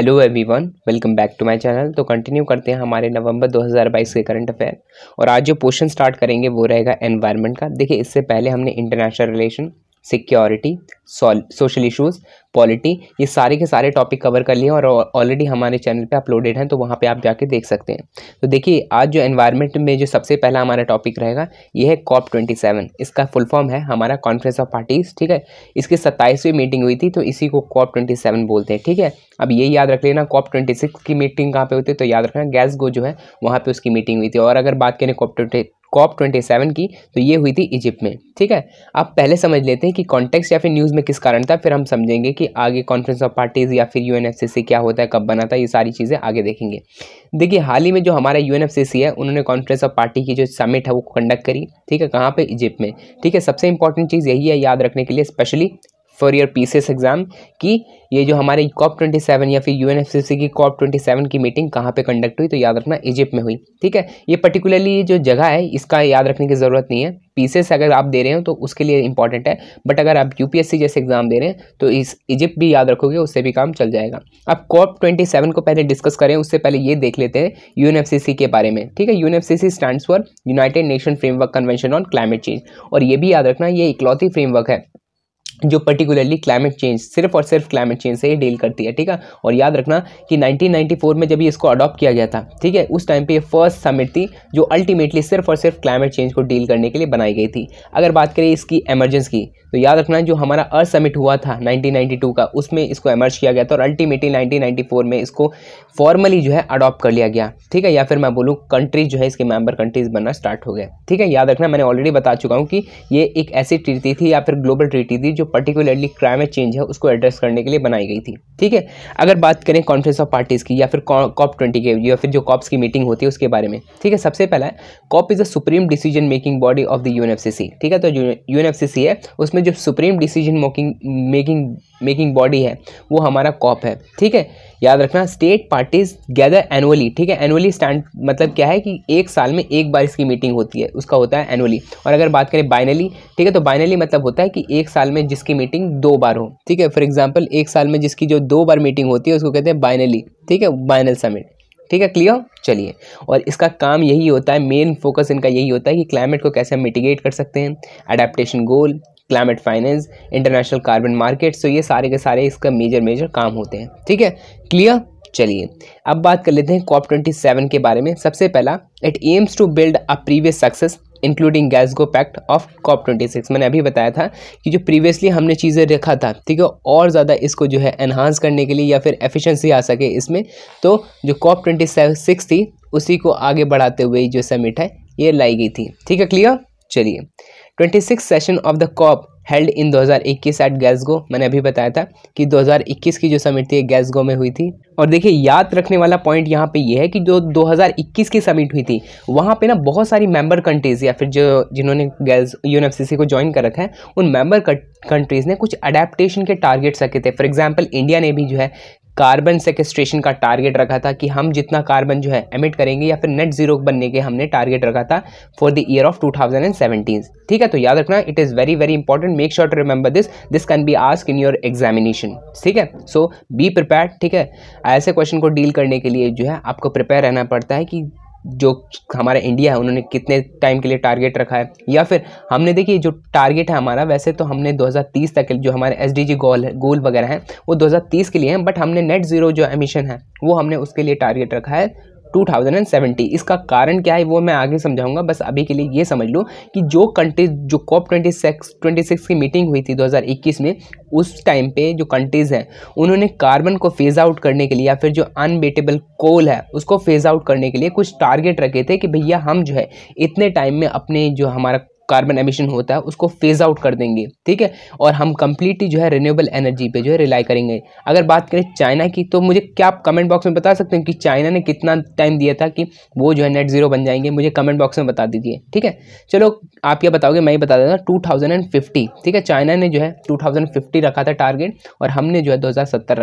hello everyone welcome back to my channel तो continue करते हैं हमारे नवंबर 2022 के करंट अफेयर और आज जो पोर्शन स्टार्ट करेंगे वो रहेगा एनवायरनमेंट का देखिए इससे पहले हमने international relation security social issues polity ये सारे के सारे टॉपिक कवर कर लिए और ऑलरेडी हमारे चैनल पे अपलोडेड हैं तो वहाँ पे आप जाके देख सकते हैं तो देखिए आज जो एनवायरनमेंट में जो सबसे पहला हमारा टॉपिक रहेगा ये है कॉप ट्वेंटी सेवन इसका फुल फॉर्म है हमारा कॉन्फ्रेंस ऑफ पार्टीज़ ठीक है इसकी सत्ताईसवीं मीटिंग हुई थी तो इसी को कॉप ट्वेंटी सेवन बोलते हैं ठीक है अब ये याद रख लेना कॉप ट्वेंटी सिक्स की मीटिंग कहाँ पर होती है तो याद रखना गैस गो जो है वहाँ पर उसकी मीटिंग हुई थी और अगर बात करें COP twenty COP twenty seven की तो ये हुई थी इजिप्ट में ठीक है आप पहले समझ लेते हैं कि कॉन्टेक्स्ट या फिर न्यूज़ में किस कारण था फिर हम समझेंगे कि आगे कॉन्फ्रेंस ऑफ पार्टीज़ या फिर यू क्या होता है कब बना था ये सारी चीज़ें आगे देखेंगे देखिए हाल ही में जो हमारा यू है उन्होंने कॉन्फ्रेंस ऑफ पार्टी की जो समिट है वो कंडक्ट करी ठीक है कहाँ पर इजिप्ट में ठीक है सबसे इंपॉर्टेंट चीज़ यही है याद रखने के लिए specially for year P exam कि ये जो हमारे कॉप ट्वेंटी सेवन या फिर यू एन की कॉप ट्वेंटी सेवन की मीटिंग कहाँ पे कंडक्ट हुई तो याद रखना इजिप्ट में हुई ठीक है ये पर्टिकुलरली जो जगह है इसका याद रखने की ज़रूरत नहीं है पीसीएस अगर आप दे रहे हो तो उसके लिए इंपॉर्टेंट है बट अगर आप यू जैसे एग्ज़ाम दे रहे हैं तो इस इजिप्ट भी याद रखोगे उससे भी काम चल जाएगा आप कॉप ट्वेंटी सेवन को पहले डिस्कस करें उससे पहले ये देख लेते हैं यू के बारे में ठीक है U C stands for united nation framework convention on climate change और ये भी याद रखना ये इकलौती फ्रेमवर्क है जो पर्टिकुलरली क्लाइमेट चेंज सिर्फ और सिर्फ क्लाइमेट चेंज से ही डील करती है ठीक है और याद रखना कि 1994 में जब ये इसको अडॉप्ट किया गया था ठीक है उस टाइम पे ये फर्स्ट समिट थी जो अल्टीमेटली सिर्फ और सिर्फ क्लाइमेट चेंज को डील करने के लिए बनाई गई थी अगर बात करें इसकी एमरजेंस की तो याद रखना जो हमारा अर्थ समिट हुआ था 1992 का उसमें इसको एमर्ज किया गया था और अल्टीमेटली 1994 में इसको फॉर्मली जो है अडॉप्ट कर लिया गया ठीक है या फिर मैं बोलूँ कंट्रीज जो है इसके मेंबर कंट्रीज बनना स्टार्ट हो गए ठीक है याद रखना मैंने ऑलरेडी बता चुका हूँ कि ये एक ऐसी ट्रीटी थी या फिर ग्लोबल ट्रीटी थी जो पर्टिकुलरली क्लाइमेट चेंज है उसको एड्रेस करने के लिए बनाई गई थी ठीक है अगर बात करें कॉन्फ्रेंस ऑफ पार्टीज़ की या फिर कॉप ट्वेंटी के या फिर जो कॉप्स की मीटिंग होती है उसके बारे में ठीक है सबसे पहला COP is the supreme decision making body of the UNFCC ठीक है तो यूएनएफसीसी है उसमें जो supreme decision making making making body है वो हमारा कॉप है ठीक है याद रखना स्टेट पार्टीज गैदर एनुअली ठीक है एनुअली स्टैंड मतलब क्या है कि एक साल में एक बार इसकी मीटिंग होती है उसका होता है एनुअली और अगर बात करें बाइनली ठीक है तो बाइनली मतलब होता है कि एक साल में जिसकी मीटिंग दो बार हो ठीक है फॉर एग्जाम्पल एक साल में जिसकी जो दो बार मीटिंग होती है उसको कहते हैं बाइनली ठीक है बाइनल समिट ठीक है क्लियर चलिए और इसका काम यही होता है मेन फोकस इनका यही होता है कि क्लाइमेट को कैसे हम मिटिगेट कर सकते हैं adaptation goal climate finance international carbon market so ये सारे के सारे इसका मेजर मेजर काम होते हैं ठीक है क्लियर चलिए अब बात कर लेते हैं कॉप ट्वेंटी सेवन के बारे में सबसे पहला it aims to build a previous success including Glasgow pact of COP twenty six मैंने अभी बताया था कि जो प्रीवियसली हमने चीज़ें रखा था ठीक है और ज़्यादा इसको जो है एनहांस करने के लिए या फिर एफिशिएंसी आ सके इसमें तो जो कॉप ट्वेंटी सिक्स थी उसी को आगे बढ़ाते हुए जो समिट है ये लाई गई थी ठीक है क्लियर चलिए twenty six session of the COP held in 2021 at Glasgow मैंने अभी बताया था कि 2021 की जो समिट थी गैसगो में हुई थी और देखिए याद रखने वाला पॉइंट यहाँ पे ये है कि जो 2021 की समिट हुई थी वहाँ पे ना बहुत सारी मेंबर कंट्रीज़ या फिर जो जिन्होंने गैस यू को ज्वाइन कर रखा है उन मेंबर कंट्रीज़ ने कुछ अडेप्टशन के टारगेट्स रखे थे फॉर एग्जाम्पल इंडिया ने भी जो है कार्बन सेकेस्ट्रेशन का टारगेट रखा था कि हम जितना कार्बन जो है एमिट करेंगे या फिर नेट जीरो बनने के हमने टारगेट रखा था फॉर द ईयर ऑफ 2017 ठीक है तो याद रखना it is very very important make sure to remember this this can be ask in your examination ठीक है सो बी प्रिपेयर ठीक है ऐसे क्वेश्चन को डील करने के लिए जो है आपको प्रिपेयर रहना पड़ता है कि जो हमारा इंडिया है उन्होंने कितने टाइम के लिए टारगेट रखा है या फिर हमने देखिए जो टारगेट है हमारा वैसे तो हमने 2030 तक जो हमारे एस डी गोल है गोल वगैरह हैं वो 2030 के लिए हैं बट हमने नेट ज़ीरो जो एमिशन है वो हमने उसके लिए टारगेट रखा है 2070 इसका कारण क्या है वो मैं आगे समझाऊंगा बस अभी के लिए ये समझ लो कि जो कंट्रीज जो COP twenty six twenty six की मीटिंग हुई थी 2021 में उस टाइम पे जो कंट्रीज़ हैं उन्होंने कार्बन को फेज़ आउट करने के लिए या फिर जो अनबेटेबल कोल है उसको फेज़ आउट करने के लिए कुछ टारगेट रखे थे कि भैया हम जो है इतने टाइम में अपने जो हमारा कार्बन एमिशन होता है उसको फेज आउट कर देंगे ठीक है और हम कम्प्लीटली जो है रिन्यूएबल एनर्जी पे जो है रिलाई करेंगे अगर बात करें चाइना की तो मुझे क्या आप कमेंट बॉक्स में बता सकते हैं कि चाइना ने कितना टाइम दिया था कि वो जो है नेट जीरो बन जाएंगे मुझे कमेंट बॉक्स में बता दीजिए ठीक है चलो आप ये बताओगे मैं ही बता देता हूँ टू ठीक है चाइना ने जो है टू रखा था टारगेट और हमने जो है दो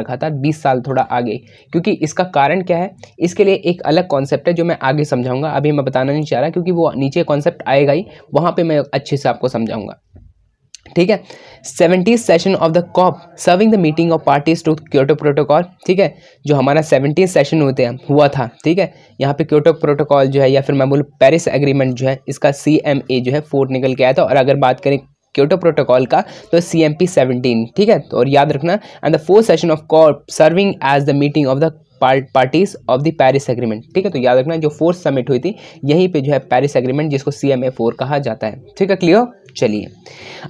रखा था बीस साल थोड़ा आगे क्योंकि इसका कारण क्या है इसके लिए एक अलग कॉन्सेप्ट है जो मैं आगे समझाऊंगा अभी मैं बताना नहीं चाह रहा क्योंकि वो नीचे कॉन्सेप्ट आएगा ही वहाँ पर मैं अच्छे से आपको समझाऊंगा ठीक है seventy session of the COP serving the meeting of parties to Kyoto protocol ठीक है जो हमारा सेवेंटी सेशन होते हैं हुआ था ठीक है यहाँ पे क्योटो प्रोटोकॉल जो है या फिर मैं बोलूँ पेरिस एग्रीमेंट जो है इसका सी एम ए जो है फोर्थ निकल के आया था और अगर बात करें क्योटो प्रोटोकॉल का तो सी एम पी सेवनटीन ठीक है तो और याद रखना and the fourth session of COP serving as the meeting of the parties of the Paris agreement ठीक है तो याद रखना जो फोर्थ समिट हुई थी यहीं पे जो है पेरिस एग्रीमेंट जिसको सी एम ए फोर कहा जाता है ठीक है क्लियर चलिए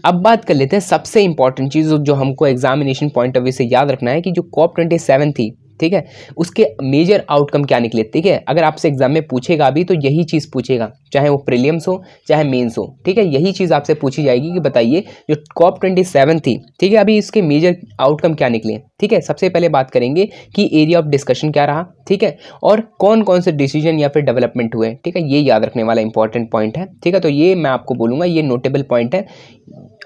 अब बात कर लेते हैं सबसे इंपॉर्टेंट चीज़ जो हमको एग्जामिनेशन पॉइंट ऑफ व्यू से याद रखना है कि जो कॉप ट्वेंटी सेवन थी ठीक है उसके मेजर आउटकम क्या निकले ठीक है अगर आपसे एग्जाम में पूछेगा भी तो यही चीज़ पूछेगा चाहे वो प्रीलियम्स हो चाहे मेंस हो ठीक है यही चीज़ आपसे पूछी जाएगी कि बताइए जो कॉप ट्वेंटी सेवन थी ठीक है अभी इसके मेजर आउटकम क्या निकले ठीक है सबसे पहले बात करेंगे कि एरिया ऑफ डिस्कशन क्या रहा ठीक है और कौन कौन से डिसीजन या फिर डेवलपमेंट हुए ठीक है ये याद रखने वाला इंपॉर्टेंट पॉइंट है ठीक है तो ये मैं आपको बोलूँगा ये नोटेबल पॉइंट है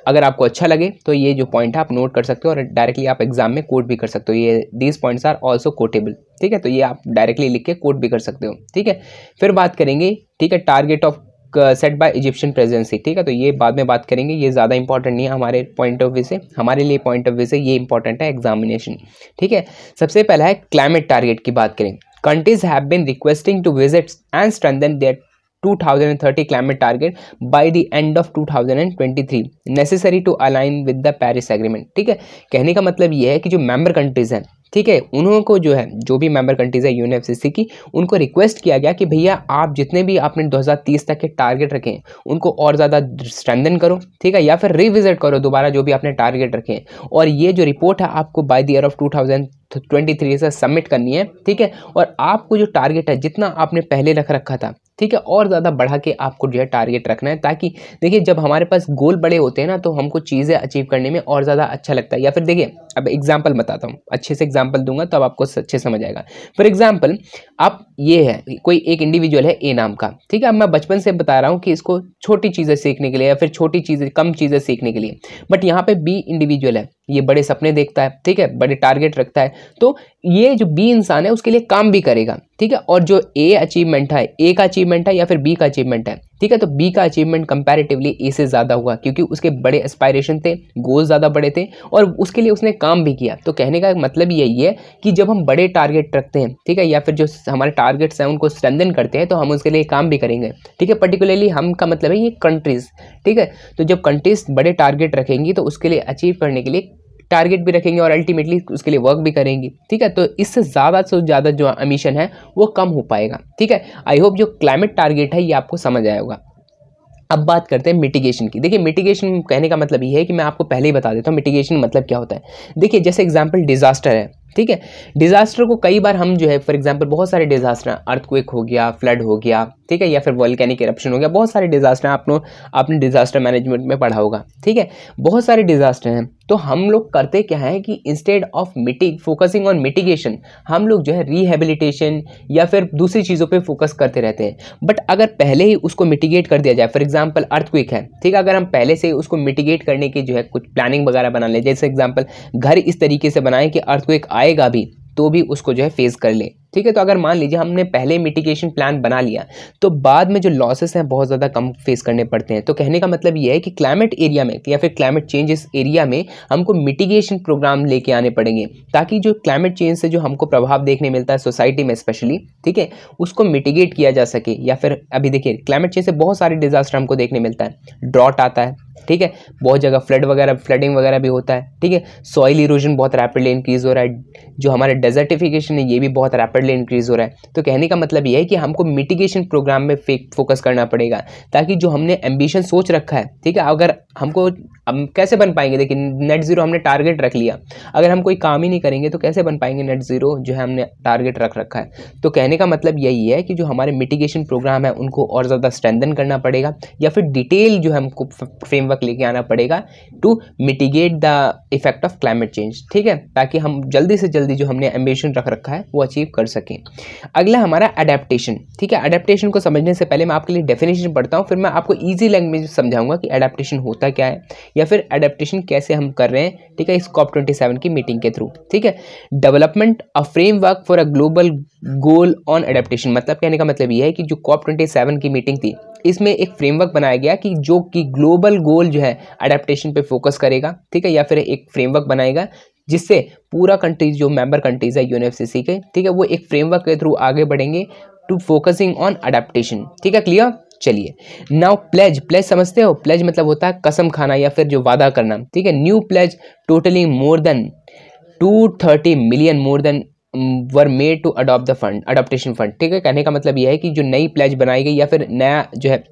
अगर आपको अच्छा लगे तो ये जो पॉइंट है आप नोट कर सकते हो और डायरेक्टली आप एग्जाम में कोट भी कर सकते हो ये these points are also quotable ठीक है तो ये आप डायरेक्टली लिख के कोट भी कर सकते हो ठीक है फिर बात करेंगे ठीक है target of set by Egyptian presidency ठीक है तो ये बाद में बात करेंगे ये ज़्यादा इंपॉर्टेंट नहीं है हमारे पॉइंट ऑफ व्यू से हमारे लिए पॉइंट ऑफ व्यू से ये इंपॉर्टेंट है एग्जामिनेशन ठीक है सबसे पहला है क्लाइमेट टारगेट की बात करें countries have been requesting to visit and strengthen their 2030 climate target by the end of 2023 necessary to align with the Paris agreement ठीक है कहने का मतलब ये है कि जो मेंबर कंट्रीज़ हैं ठीक है उन्हों को जो है जो भी मेंबर कंट्रीज़ है यूएनएफसीसी की उनको रिक्वेस्ट किया गया कि भैया आप जितने भी आपने 2030 तक के टारगेट रखे हैं उनको और ज़्यादा स्ट्रेंदन करो ठीक है या फिर रिविजिट करो दोबारा जो भी आपने टारगेट रखे हैं और ये जो रिपोर्ट है आपको by the year of two twenty three से सबमिट करनी है ठीक है और आपको जो टारगेट है जितना आपने पहले रख रखा था ठीक है और ज़्यादा बढ़ा के आपको जो है टारगेट रखना है ताकि देखिए जब हमारे पास गोल बड़े होते हैं ना तो हमको चीज़ें अचीव करने में और ज़्यादा अच्छा लगता है या फिर देखिए अब एग्जाम्पल बताता हूँ अच्छे से एग्जाम्पल दूंगा तो अब आपको अच्छे समझ आएगा फॉर एग्जाम्पल आप ये है कोई एक इंडिविजुअल है ए नाम का ठीक है अब मैं बचपन से बता रहा हूँ कि इसको छोटी चीज़ें सीखने के लिए या फिर छोटी चीज़ें कम चीज़ें सीखने के लिए बट यहाँ पे बी इंडिविजुअल है ये बड़े सपने देखता है ठीक है बड़े टारगेट रखता है तो ये जो बी इंसान है उसके लिए काम भी करेगा ठीक है और जो ए अचीवमेंट है ए का अचीवमेंट है या फिर बी का अचीवमेंट है ठीक है तो बी का अचीवमेंट कंपैरेटिवली ए से ज़्यादा हुआ क्योंकि उसके बड़े एस्पायरेशन थे गोल ज़्यादा बड़े थे और उसके लिए उसने काम भी किया तो कहने का मतलब यही है कि जब हम बड़े टारगेट रखते हैं ठीक है या फिर जो हमारे टारगेट्स हैं उनको स्ट्रेंदन करते हैं तो हम उसके लिए काम भी करेंगे ठीक है पर्टिकुलरली हम का मतलब है ये कंट्रीज़ ठीक है तो जब कंट्रीज़ बड़े टारगेट रखेंगी तो उसके लिए अचीव करने के लिए टारगेट भी रखेंगे और अल्टीमेटली उसके लिए वर्क भी करेंगी ठीक है तो इससे ज़्यादा से ज़्यादा जो अमीशन है वो कम हो पाएगा ठीक है आई होप जो क्लाइमेट टारगेट है ये आपको समझ आया होगा अब बात करते हैं मिटिगेशन की देखिए मिटिगेशन कहने का मतलब ये है कि मैं आपको पहले ही बता देता हूँ मिटिगेशन मतलब क्या होता है देखिए जैसे एग्जाम्पल डिज़ास्टर है ठीक है डिज़ास्टर को कई बार हम जो है फॉर एग्जाम्पल बहुत सारे डिज़ास्टर अर्थक्वेक हो गया फ्लड हो गया ठीक है या फिर वॉल्केनिक करप्शन हो गया बहुत सारे डिज़ास्टर आपने आपने डिज़ास्टर मैनेजमेंट में पढ़ा होगा ठीक है बहुत सारे डिज़ास्टर हैं तो हम लोग करते क्या है कि instead of meeting focusing on mitigation हम लोग जो है रिहेबिलिटेशन या फिर दूसरी चीज़ों पे फोकस करते रहते हैं बट अगर पहले ही उसको मिटिगेट कर दिया जाए फॉर एग्जांपल अर्थक्विक है ठीक है अगर हम पहले से उसको मिटिगेट करने की जो है कुछ प्लानिंग वगैरह बना लें जैसे एग्जाम्पल घर इस तरीके से बनाएं कि अर्थक्विक आएगा भी तो भी उसको जो है फेस कर ले ठीक है तो अगर मान लीजिए हमने पहले मिटिगेशन प्लान बना लिया तो बाद में जो लॉसेस हैं बहुत ज़्यादा कम फेस करने पड़ते हैं तो कहने का मतलब ये है कि क्लाइमेट एरिया में या फिर क्लाइमेट चेंजेस एरिया में हमको मिटिगेशन प्रोग्राम लेके आने पड़ेंगे ताकि जो क्लाइमेट चेंज से जो हमको प्रभाव देखने मिलता है सोसाइटी में स्पेशली ठीक है उसको मिटिगेट किया जा सके या फिर अभी देखिए क्लाइमेट चेंज से बहुत सारे डिजास्टर हमको देखने मिलता है ड्रॉट आता है ठीक है बहुत जगह फ्लड वगैरह फ्लडिंग वगैरह भी होता है ठीक है सॉइल इरोजन बहुत रैपिडली इंक्रीज़ हो रहा है जो हमारे डेजर्टिफिकेशन है ये भी बहुत रैपिडली इंक्रीज़ हो रहा है तो कहने का मतलब ये है कि हमको मिटिगेशन प्रोग्राम में फेक फोकस करना पड़ेगा ताकि जो हमने एम्बिशन सोच रखा है ठीक है अगर हमको अब कैसे बन पाएंगे देखिए नेट ज़ीरो हमने टारगेट रख लिया अगर हम कोई काम ही नहीं करेंगे तो कैसे बन पाएंगे नेट ज़ीरो जो है हमने टारगेट रख रखा है तो कहने का मतलब यही है कि जो हमारे मिटिगेशन प्रोग्राम है उनको और ज़्यादा स्ट्रेंथन करना पड़ेगा या फिर डिटेल जो है हमको फ्रेमवर्क लेके आना पड़ेगा to mitigate the effect of climate change ठीक है ताकि हम जल्दी से जल्दी जो हमने एम्बिशन रख रखा है वो अचीव कर सकें अगला हमारा अडेप्टशन ठीक है अडेप्टशन को समझने से पहले मैं आपके लिए डेफिनेशन पढ़ता हूँ फिर मैं आपको ईजी लैंग्वेज समझाऊंगा कि अडेप्टशन होता क्या है या फिर एडेप्टेशन कैसे हम कर रहे हैं ठीक है इस कॉप ट्वेंटी सेवन की मीटिंग के थ्रू ठीक है development a framework for a global goal on adaptation मतलब कहने का मतलब ये है कि जो कॉप ट्वेंटी सेवन की मीटिंग थी इसमें एक फ्रेमवर्क बनाया गया कि जो कि ग्लोबल गोल जो है अडेप्टेशन पे फोकस करेगा ठीक है या फिर एक फ्रेमवर्क बनाएगा जिससे पूरा कंट्रीज जो मेंबर कंट्रीज है सी के ठीक है वो एक फ्रेमवर्क के थ्रू आगे बढ़ेंगे टू फोकसिंग ऑन अडेप्टेशन ठीक है क्लियर चलिए नाउ प्लेज प्लेज समझते हो प्लेज मतलब होता है कसम खाना या फिर जो वादा करना ठीक है new pledge totally more than two thirty million more than were made to adopt the fund adoption fund ठीक है कहने का मतलब यह है कि जो नई प्लेज बनाई गई या फिर नया जो है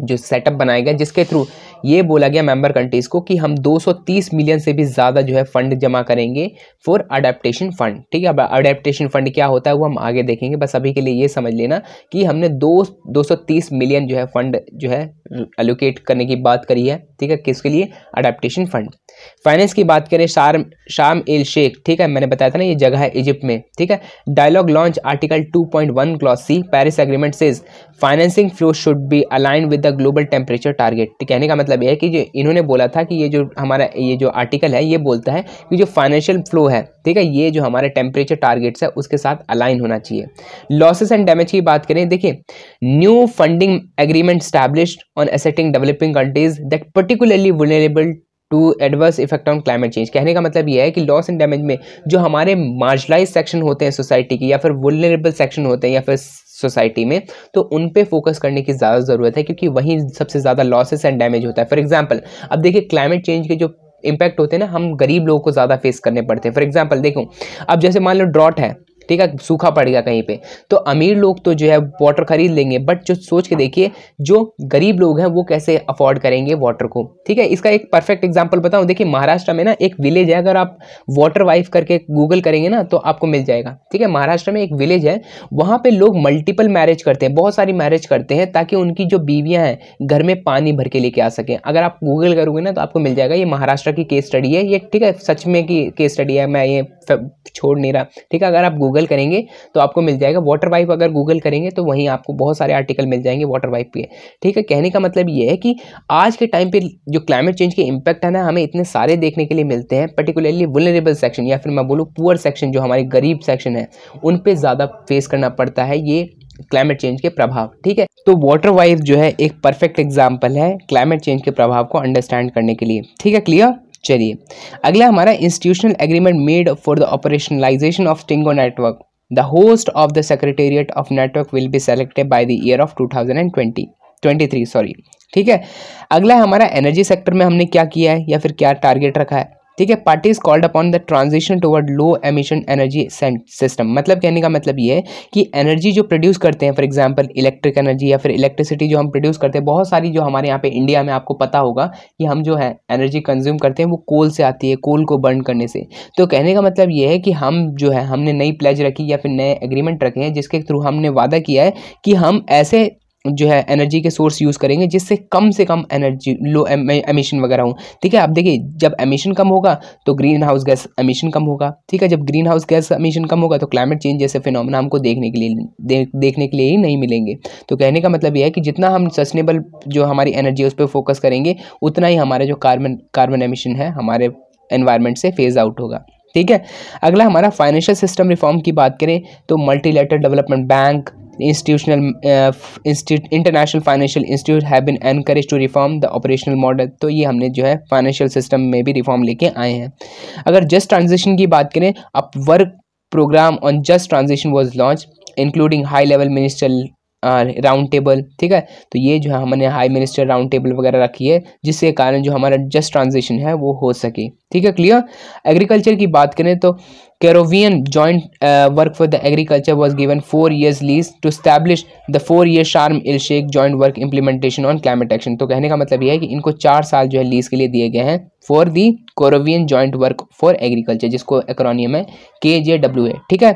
जो सेटअप बनाया गया जिसके थ्रू ये बोला गया मेंबर कंट्रीज़ को कि हम 230 मिलियन से भी ज़्यादा जो है फंड जमा करेंगे फॉर अडेप्टेशन फंड ठीक है अब अडेप्टेशन फंड क्या होता है वो हम आगे देखेंगे बस अभी के लिए ये समझ लेना कि हमने दो दो मिलियन जो है फंड जो है एलोकेट करने की बात करी है ठीक है किसके लिए अडेप्टेशन फंड फाइनेंस की बात करें शार शाम एल शेख ठीक है मैंने बताया था ना ये जगह है इजिप्ट में ठीक है dialogue launch article 2.1 point clause C Paris agreement says financing flow should be align with the global temperature target कहने का मतलब मतलब यह है कि जो इन्होंने बोला था कि ये जो हमारा ये जो आर्टिकल है ये बोलता है कि जो फाइनेंशियल फ्लो है ठीक है ये जो हमारे टेम्परेचर टारगेट्स है उसके साथ अलाइन होना चाहिए लॉसेस एंड डैमेज की बात करें देखिए new funding agreement establish on assisting developing countries that particularly vulnerable to adverse effect on climate change कहने का मतलब यह है कि लॉस एंड डैमेज में जो हमारे मार्जलाइज सेक्शन होते हैं सोसाइटी के या फिर वुलरेबल सेक्शन होते हैं या फिर सोसाइटी में तो उन पे फोकस करने की ज़्यादा ज़रूरत है क्योंकि वहीं सबसे ज़्यादा लॉसेस एंड डैमेज होता है फॉर एग्जांपल अब देखिए क्लाइमेट चेंज के जो इम्पैक्ट होते हैं ना हम गरीब लोगों को ज़्यादा फेस करने पड़ते हैं फॉर एग्जाम्पल देखो अब जैसे मान लो ड्रॉट है ठीक है सूखा पड़ गया कहीं पे तो अमीर लोग तो जो है वाटर खरीद लेंगे बट जो सोच के देखिए जो गरीब लोग हैं वो कैसे अफोर्ड करेंगे वाटर को ठीक है इसका एक परफेक्ट एग्जाम्पल बताऊँ देखिए महाराष्ट्र में ना एक विलेज है अगर आप वाटर वाइफ करके गूगल करेंगे ना तो आपको मिल जाएगा ठीक है महाराष्ट्र में एक विलेज है वहाँ पर लोग मल्टीपल मैरिज करते हैं बहुत सारी मैरिज करते हैं ताकि उनकी जो बीवियाँ हैं घर में पानी भर के लेके आ सकें अगर आप गूगल करोगे ना तो आपको मिल जाएगा ये महाराष्ट्र की केस स्टडी है ये ठीक है सच में की केस स्टडी है मैं ये छोड़ नहीं रहा ठीक है अगर आप गूगल गूगल करेंगे तो आपको मिल जाएगा वाटर वाइप अगर गूगल करेंगे तो वहीं आपको बहुत सारे आर्टिकल मिल जाएंगे वाटर वाइप के ठीक है कहने का मतलब ये है कि आज के टाइम पे जो क्लाइमेट चेंज के इम्पैक्ट है ना हमें इतने सारे देखने के लिए मिलते हैं पर्टिकुलरली वुलरेबल सेक्शन या फिर मैं बोलूँ पुअर सेक्शन जो हमारे गरीब सेक्शन है उन पर ज़्यादा फेस करना पड़ता है ये क्लाइमेट चेंज के प्रभाव ठीक है तो वाटर वाइव जो है एक परफेक्ट एग्जाम्पल है क्लाइमेट चेंज के प्रभाव को अंडरस्टैंड करने के लिए ठीक है क्लियर चलिए अगला हमारा institutional agreement made for the operationalization of Tingo network the host of the secretariat of network will be selected by the year of two thousand and twenty twenty three sorry ठीक है अगला हमारा energy sector में हमने क्या किया है या फिर क्या टारगेट रखा है ठीक है party is called upon the transition toward low emission energy system मतलब कहने का मतलब ये है कि एनर्जी जो प्रोड्यूस करते हैं फॉर एग्जांपल इलेक्ट्रिक एनर्जी या फिर इलेक्ट्रिसिटी जो हम प्रोड्यूस करते हैं बहुत सारी जो हमारे यहाँ पे इंडिया में आपको पता होगा कि हम जो है एनर्जी कंज्यूम करते हैं वो कोल से आती है कोल को बर्न करने से तो कहने का मतलब ये है कि हम जो है हमने नई प्लेज रखी या फिर नए एग्रीमेंट रखे हैं जिसके थ्रू हमने वादा किया है कि हम ऐसे जो है एनर्जी के सोर्स यूज़ करेंगे जिससे कम से कम एनर्जी लो एमिशन वगैरह हो ठीक है आप देखिए जब एमिशन कम होगा तो ग्रीन हाउस गैस एमिशन कम होगा ठीक है जब ग्रीन हाउस गैस एमिशन कम होगा तो क्लाइमेट चेंज जैसे फिनोमिना हमको देखने के लिए दे, देखने के लिए ही नहीं मिलेंगे तो कहने का मतलब यह है कि जितना हम सस्टेनेबल जो हमारी एनर्जी है उस पर फोकस करेंगे उतना ही हमारा जो कार्बन कार्बन एमिशन है हमारे एनवायरमेंट से फेज़ आउट होगा ठीक है अगला हमारा फाइनेंशियल सिस्टम रिफॉर्म की बात करें तो letter development bank institutional international financial institute have been encourage to reform the operational model तो ये हमने जो है फाइनेंशियल सिस्टम में भी रिफॉर्म लेके आए हैं अगर जस्ट ट्रांजेक्शन की बात करें work program on just transaction was launch including high level minister round table ठीक है तो ये जो है हमने हाई मिनिस्टर राउंड टेबल वगैरह रखी है जिसके कारण जो हमारा जस्ट ट्रांजिशन है वो हो सके ठीक है क्लियर एग्रीकल्चर की बात करें तो Kerovian joint uh, work for the agriculture was given four years lease to establish the four year Sharm el Sheikh joint work implementation on climate action तो कहने का मतलब यह है कि इनको चार साल जो है लीज के लिए दिए गए हैं for the Koronivia joint work for agriculture जिसको एक्रोनियम है के जे डब्ल्यू ए ठीक है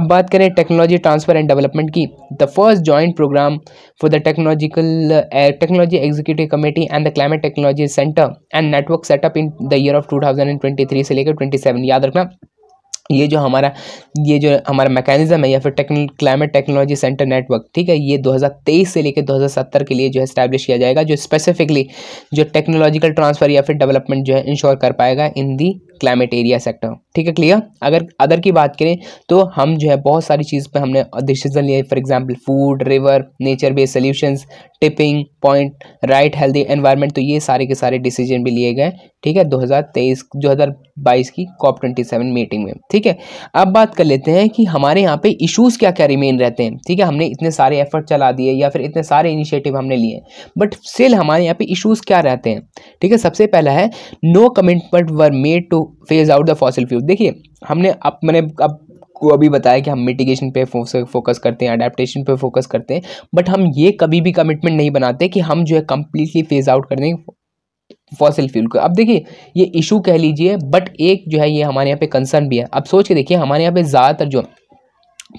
अब बात करें टेक्नोलॉजी ट्रांसफर एंड डेवलपमेंट की the first joint program for the technological technology executive committee and the climate technology centre and network setup in the year of two thousand and twenty three से लेकर twenty seven याद रखना ये जो हमारा ये जो हमारा मैकेनिज्म है या फिर techno climate technology centre network ठीक है ये 2023 से लेकर 2070 के लिए जो है स्टैब्लिश किया जाएगा जो स्पेसिफिकली जो टेक्नोलॉजिकल ट्रांसफ़र या फिर डेवलपमेंट जो है इंश्योर कर पाएगा in the climate area sector ठीक है क्लियर अगर अदर की बात करें तो हम जो है बहुत सारी चीज़ पर हमने डिसीजन लिए for example food river nature based solutions tipping point right healthy environment तो ये सारे के सारे डिसीजन भी लिए गए ठीक है 2023 2022 की कॉप 27 मीटिंग में ठीक है अब बात कर लेते हैं कि हमारे यहाँ पे इशूज़ क्या क्या रिमेन रहते हैं ठीक है हमने इतने सारे एफर्ट चला दिए या फिर इतने सारे इनिशिएटिव हमने लिए बट स्टिल हमारे यहाँ पे इशूज़ क्या रहते हैं ठीक है सबसे पहला है no commitment were made to phase out the fossil fuel देखिए हमने अब मैंने अब को अभी बताया कि हम मिटिगेशन पे फोकस करते हैं अडेप्टेशन पे फोकस करते हैं बट हम ये कभी भी कमिटमेंट नहीं बनाते कि हम जो है कम्प्लीटली फेज आउट कर देंगे फॉसिल फ्यूल को अब देखिए ये इशू कह लीजिए बट एक जो है ये हमारे यहाँ पे कंसर्न भी है अब सोच के देखिए हमारे यहाँ पे ज़्यादातर जो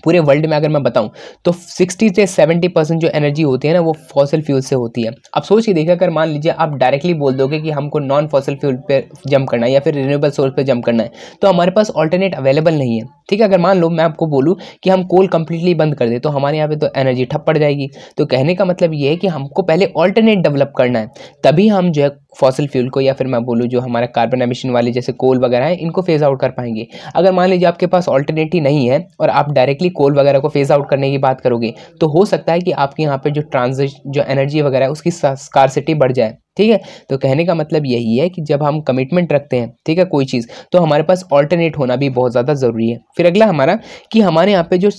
पूरे वर्ल्ड में अगर मैं बताऊं तो 60 से 70 परसेंट जो एनर्जी होती है ना वो फॉसिल फ्यूल से होती है अब सोच के देखिए अगर मान लीजिए आप डायरेक्टली बोल दोगे कि हमको नॉन फॉसिल फ्यूल पे जंप करना है या फिर रिन्यूएबल सोर्स पे जंप करना है तो हमारे पास ऑल्टरनेट अवेलेबल नहीं है ठीक है अगर मान लो मैं आपको बोलूँ कि हम कोल कंप्लीटली बंद कर दें तो हमारे यहाँ पर तो एनर्जी ठप पड़ जाएगी तो कहने का मतलब ये है कि हमको पहले ऑल्टरनेट डेवलप करना है तभी हम जो है फॉसिल फ्यूल को या फिर मैं बोलूँ जो हमारा कार्बन एमिशन वाले जैसे कोल वगैरह हैं इनको फेज़ आउट कर पाएंगे अगर मान लीजिए आपके पास ऑल्टरनेट ही नहीं है और आप डायरेक्ट डायरेक्टली कोल वगैरह को फेज आउट करने की बात करोगे तो हो सकता है कि आपके यहाँ पर जो ट्रांज जो एनर्जी वगैरह है उसकी स्कारसिटी बढ़ जाए ठीक है तो कहने का मतलब यही है कि जब हम कमिटमेंट रखते हैं ठीक है कोई चीज़ तो हमारे पास ऑल्टरनेट होना भी बहुत ज़्यादा ज़रूरी है फिर अगला हमारा कि हमारे यहाँ पे जो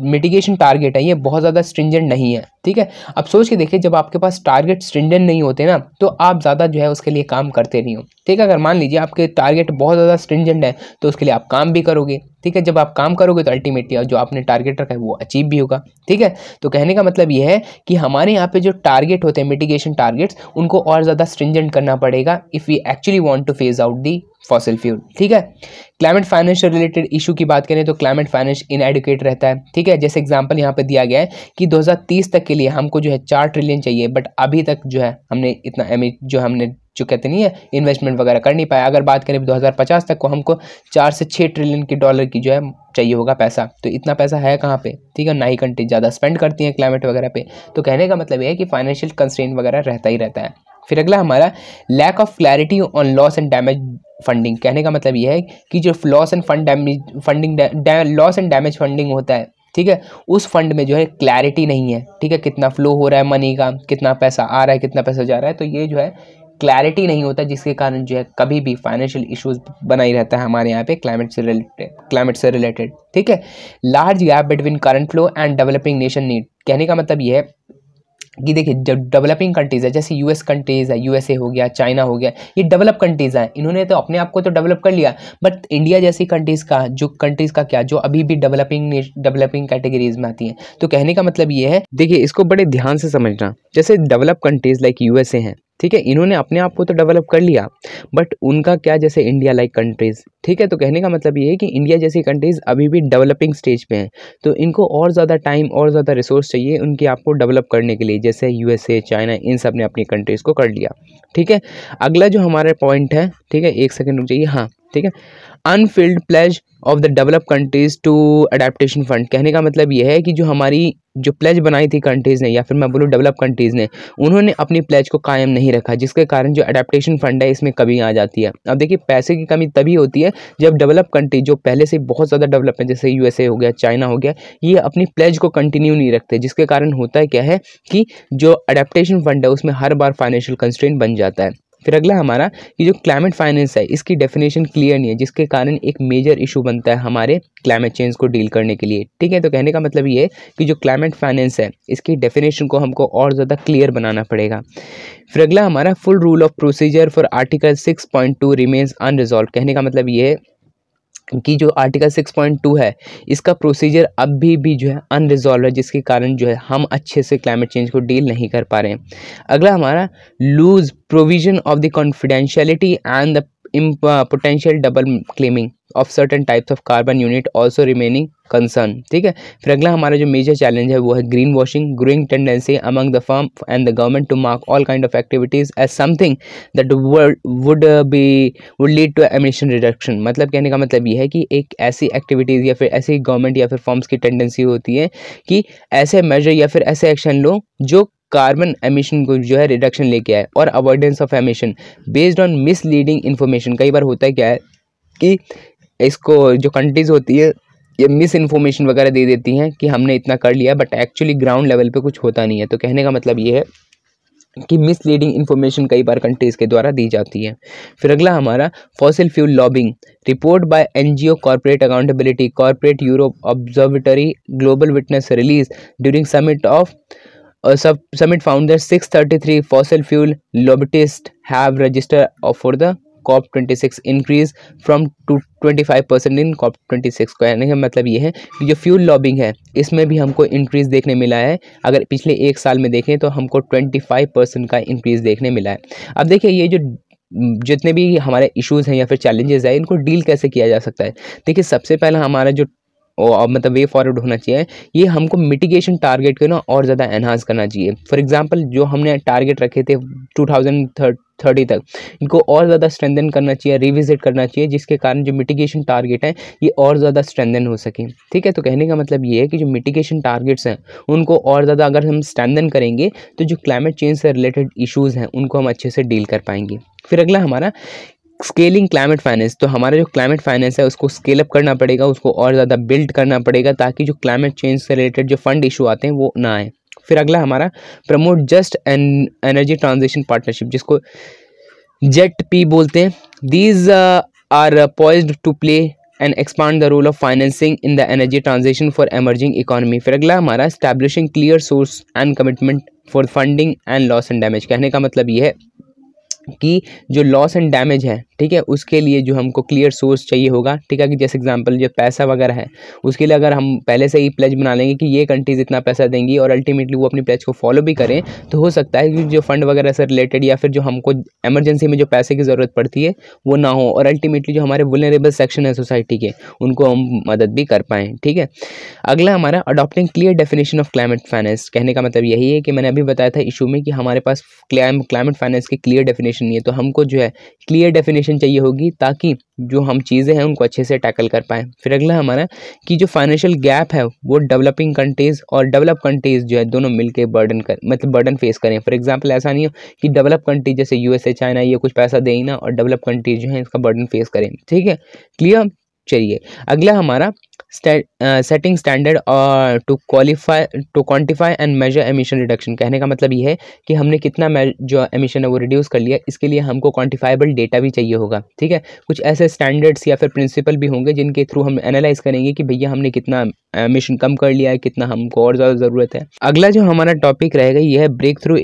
मिटिगेशन टारगेट है ये बहुत ज़्यादा स्ट्रिंजेंट नहीं है ठीक है अब सोच के देखिए जब आपके पास टारगेट स्ट्रिंजेंट नहीं होते ना तो आप ज़्यादा जो है उसके लिए काम करते नहीं हो ठीक है अगर मान लीजिए आपके टारगेट बहुत ज़्यादा स्ट्रिंजेंट है तो उसके लिए आप काम भी करोगे ठीक है जब आप काम करोगे तो अल्टीमेटली जो आपने टारगेट रखा है वो अचीव भी होगा ठीक है तो कहने का मतलब ये है कि हमारे यहाँ पे जो टारगेट होते हैं मिटिगेशन टारगेट्स उनको और ज़्यादा स्ट्रिंजेंट करना पड़ेगा if we actually want to phase out the fossil fuel ठीक है क्लाइमेट फाइनेंस रिलेटेड इशू की बात करें तो क्लाइमेट फाइनेंस इनएडुकेट रहता है ठीक है जैसे एग्जांपल यहाँ पे दिया गया है कि 2030 तक के लिए हमको जो है चार ट्रिलियन चाहिए बट अभी तक जो है हमने इतना जो हमने जो कहते नहीं है इन्वेस्टमेंट वगैरह कर नहीं पाया अगर बात करें दो तक को हमको चार से छः ट्रिलियन की डॉलर की जो है चाहिए होगा पैसा तो इतना पैसा है कहाँ पे ठीक है ना ही कंट्री ज़्यादा स्पेंड करती हैं क्लाइमेट वगैरह पे तो कहने का मतलब ये है कि फाइनेंशियल कंस्ट्रेन वगैरह रहता ही रहता है फिर अगला हमारा lack of clarity on loss and damage funding कहने का मतलब यह है कि जो loss and fund damage funding loss and damage funding होता है ठीक है उस फंड में जो है क्लैरिटी नहीं है ठीक है कितना फ्लो हो रहा है मनी का कितना पैसा आ रहा है कितना पैसा जा रहा है तो ये जो है क्लैरिटी नहीं होता जिसके कारण जो है कभी भी फाइनेंशियल इश्यूज बना ही रहता है हमारे यहाँ पे क्लाइमेट से रिलेटेड क्लाइमेट से रिलेटेड ठीक है large gap between current flow and developing nation need कहने का मतलब ये है कि देखिए जब डेवलपिंग कंट्रीज़ है जैसे यूएस कंट्रीज़ है यूएसए हो गया चाइना हो गया ये डेवलप कंट्रीज़ हैं इन्होंने तो अपने आप को तो डेवलप कर लिया बट इंडिया जैसी कंट्रीज़ का जो कंट्रीज़ का क्या जो अभी भी डेवलपिंग डेवलपिंग कैटेगरीज में आती हैं तो कहने का मतलब ये है देखिए इसको बड़े ध्यान से समझना जैसे डेवलप कंट्रीज़ लाइक यूएसए हैं ठीक है इन्होंने अपने आप को तो डेवलप कर लिया बट उनका क्या जैसे इंडिया लाइक कंट्रीज़ ठीक है तो कहने का मतलब ये है कि इंडिया जैसी कंट्रीज़ अभी भी डेवलपिंग स्टेज पे हैं तो इनको और ज़्यादा टाइम और ज़्यादा रिसोर्स चाहिए उनकी आपको डेवलप करने के लिए जैसे यूएसए चाइना इन सब ने अपनी कंट्रीज़ को कर लिया ठीक है अगला जो हमारा पॉइंट है ठीक है एक सेकेंड रुक जाइए हाँ ठीक है unfilled pledge of the develop countries to adaptation fund कहने का मतलब यह है कि जो हमारी जो प्लेज बनाई थी कंट्रीज़ ने या फिर मैं बोलूँ डेवलप कंट्रीज़ ने उन्होंने अपनी प्लेज को कायम नहीं रखा जिसके कारण जो अडेप्टशन फंड है इसमें कमी आ जाती है अब देखिए पैसे की कमी तभी होती है जब डेवलप कंट्री जो पहले से बहुत ज़्यादा डेवलप है जैसे यू हो गया चाइना हो गया ये अपनी प्लेज को कंटिन्यू नहीं रखते जिसके कारण होता है क्या है कि जो अडेप्टशन फंड है उसमें हर बार फाइनेंशियल कंस्ट्रेंट बन जाता है फिर अगला हमारा कि जो क्लाइमेट फाइनेंस है इसकी डेफिनेशन क्लियर नहीं है जिसके कारण एक मेजर इशू बनता है हमारे क्लाइमेट चेंज को डील करने के लिए ठीक है तो कहने का मतलब ये है कि जो क्लाइमेट फाइनेंस है इसकी डेफिनेशन को हमको और ज़्यादा क्लियर बनाना पड़ेगा फिर अगला हमारा full rule of procedure for article six point two remains unresolve कहने का मतलब ये है कि जो आर्टिकल 6.2 है इसका प्रोसीजर अब भी जो है अनरिजॉल्व है जिसके कारण जो है हम अच्छे से क्लाइमेट चेंज को डील नहीं कर पा रहे हैं अगला हमारा loose provision of the confidentiality and the potential double claiming of certain types of carbon unit also remaining concern ठीक है फिर अगला हमारा जो मेजर चैलेंज है वो है green washing growing tendency among the firm and the government to mark all kind of activities as something that would be would lead to emission reduction मतलब कहने का मतलब ये है कि एक ऐसी एक्टिविटीज़ या फिर ऐसी गवर्नमेंट या फिर फॉर्म्स की टेंडेंसी होती है कि ऐसे मेजर या फिर ऐसे एक्शन लो जो कार्बन एमिशन को जो है रिडक्शन लेके आए और avoidance of emission based on misleading information कई बार होता है क्या है कि इसको जो कंट्रीज होती है ये मिस इन्फॉर्मेशन वगैरह दे देती हैं कि हमने इतना कर लिया बट एक्चुअली ग्राउंड लेवल पे कुछ होता नहीं है तो कहने का मतलब ये है कि मिसलीडिंग इन्फॉर्मेशन कई बार कंट्रीज़ के द्वारा दी जाती है फिर अगला हमारा fossil fuel lobbying report by NGO corporate accountability corporate Europe observatory global witness release during summit of सब summit founder 633 fuel fuel have register of for the COP twenty six increase from to twenty five percent in COP twenty six को यानी कि मतलब ये है कि जो fuel lobbying है इसमें भी हमको इंक्रीज़ देखने मिला है अगर पिछले एक साल में देखें तो हमको ट्वेंटी फाइव परसेंट का इंक्रीज़ देखने मिला है अब देखिए ये जो जितने भी हमारे इश्यूज़ हैं या फिर चैलेंजेस हैं इनको डील कैसे किया जा सकता है देखिए सबसे पहला हमारा जो और मतलब वे फॉरवर्ड होना चाहिए ये हमको मिटिगेशन टारगेट को ना और ज़्यादा एनहांस करना चाहिए फॉर एग्जांपल जो हमने टारगेट रखे थे 2030 तक इनको और ज़्यादा स्ट्रेंथन करना चाहिए रिविजिट करना चाहिए जिसके कारण जो मिटिगेशन टारगेट हैं ये और ज़्यादा स्ट्रेंथन हो सके ठीक है तो कहने का मतलब ये है कि जो मिटिगेशन टारगेट्स हैं उनको और ज़्यादा अगर हम स्ट्रेंथन करेंगे तो जो क्लाइमेट चेंज से रिलेटेड इशूज़ हैं उनको हम अच्छे से डील कर पाएंगे फिर अगला हमारा स्केलिंग क्लाइमेट फाइनेंस तो हमारा जो क्लाइमेट फाइनेंस है उसको स्केल अप करना पड़ेगा उसको और ज़्यादा बिल्ड करना पड़ेगा ताकि जो क्लाइमेट चेंज से रिलेटेड जो फंड इशू आते हैं वो ना आए फिर अगला हमारा promote just and energy transition partnership जिसको जेट पी बोलते हैं these are poised to play and expand the role of financing in the energy transition for emerging economy फिर अगला हमारा establishing clear source and commitment for funding and loss and damage कहने का मतलब ये है कि जो लॉस एंड डैमेज है ठीक है उसके लिए जो हमको क्लियर सोर्स चाहिए होगा ठीक है कि जैसे एग्जांपल जो पैसा वगैरह है उसके लिए अगर हम पहले से ही प्लेज बना लेंगे कि ये कंट्रीज़ इतना पैसा देंगी और अल्टीमेटली वो अपनी प्लेज को फॉलो भी करें तो हो सकता है कि जो फंड वगैरह से रिलेटेड या फिर जो हमको एमरजेंसी में जो पैसे की ज़रूरत पड़ती है वो ना हो और अल्टीमेटली जो हमारे वुलरेबल सेक्शन है सोसाइटी के उनको हम मदद भी कर पाएँ ठीक है अगला हमारा adopting clear definition of climate finance कहने का मतलब यही है कि मैंने अभी बताया था इशू में कि हमारे पास क्लाइमेट फाइनेंस की क्लियर डेफिनेशन डेफिनेशन नहीं है तो हमको जो है क्लियर डेफिनेशन चाहिए होगी ताकि जो हम चीज़ें हैं उनको अच्छे से टैकल कर पाएँ फिर अगला हमारा कि जो फाइनेंशियल गैप है वो डेवलपिंग कंट्रीज़ और डेवलप कंट्रीज़ जो है दोनों मिलकर बर्डन कर मतलब बर्डन फेस करें फॉर एग्जाम्पल ऐसा नहीं हो कि डेवलप कंट्री जैसे यूएसए चाइना ये कुछ पैसा देना और डेवलप कंट्रीज जो है इसका बर्डन फेस करें ठीक है क्लियर चलिए अगला हमारा सेटिंग स्टैंडर्ड और to qualify to quantify and measure emission reduction कहने का मतलब ये है कि हमने कितना जो एमिशन है वो रिड्यूस कर लिया इसके लिए हमको क्वान्टिफाइबल डेटा भी चाहिए होगा ठीक है कुछ ऐसे स्टैंडर्ड्स या फिर प्रिंसिपल भी होंगे जिनके थ्रू हम एनालाइज करेंगे कि भैया हमने कितना एमिशन कम कर लिया है कितना हमको और ज़्यादा ज़रूरत है अगला जो हमारा टॉपिक रहेगा ये है breakthrough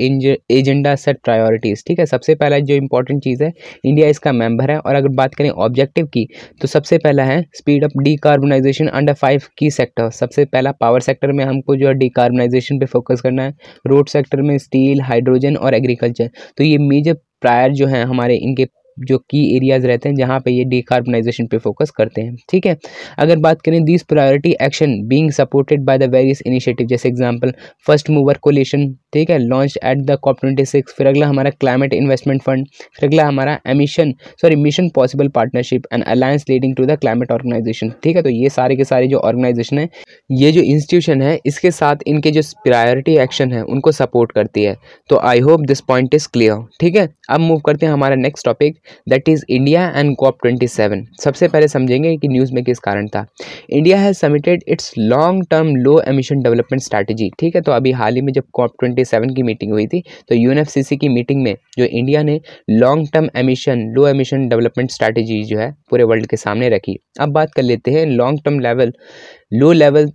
agenda set priorities ठीक है सबसे पहला जो इंपॉर्टेंट चीज़ है इंडिया इसका मेंबर है और अगर बात करें ऑब्जेक्टिव की तो सबसे पहला है speed up decarbonisation under five key sector सबसे पहला पावर सेक्टर में हमको जो है डिकार्बनाइजेशन पे फोकस करना है रोड सेक्टर में स्टील हाइड्रोजन और एग्रीकल्चर तो ये मेजर प्रायर जो हैं हमारे इनके जो की एरियाज रहते हैं जहाँ पे ये डिकार्बनाइजेशन पे फोकस करते हैं ठीक है अगर बात करें this priority action being supported by the various initiative जैसे एग्जांपल फर्स्ट मूवर कोलेशन ठीक है launch at the COP twenty six फिर अगला हमारा क्लाइमेट इन्वेस्टमेंट फंड फिर अगला हमारा emission sorry mission possible partnership and alliance leading to the climate organisation ठीक है तो ये सारे के सारे जो ऑर्गेनाइजेशन है ये जो इंस्टीट्यूशन है इसके साथ इनके जो प्रायोरिटी एक्शन है उनको सपोर्ट करती है तो I hope this point is clear ठीक है अब मूव करते हैं हमारा next topic that is India and COP twenty seven सबसे पहले समझेंगे कि न्यूज़ में किस कारण था India has submitted its long term low emission development strategy ठीक है तो अभी हाल ही में जब कॉप ट्वेंटी 1997 की मीटिंग हुई थी तो यू की मीटिंग में जो इंडिया ने long term emission low emission development strategy जो है पूरे वर्ल्ड के सामने रखी अब बात कर लेते हैं long term level low level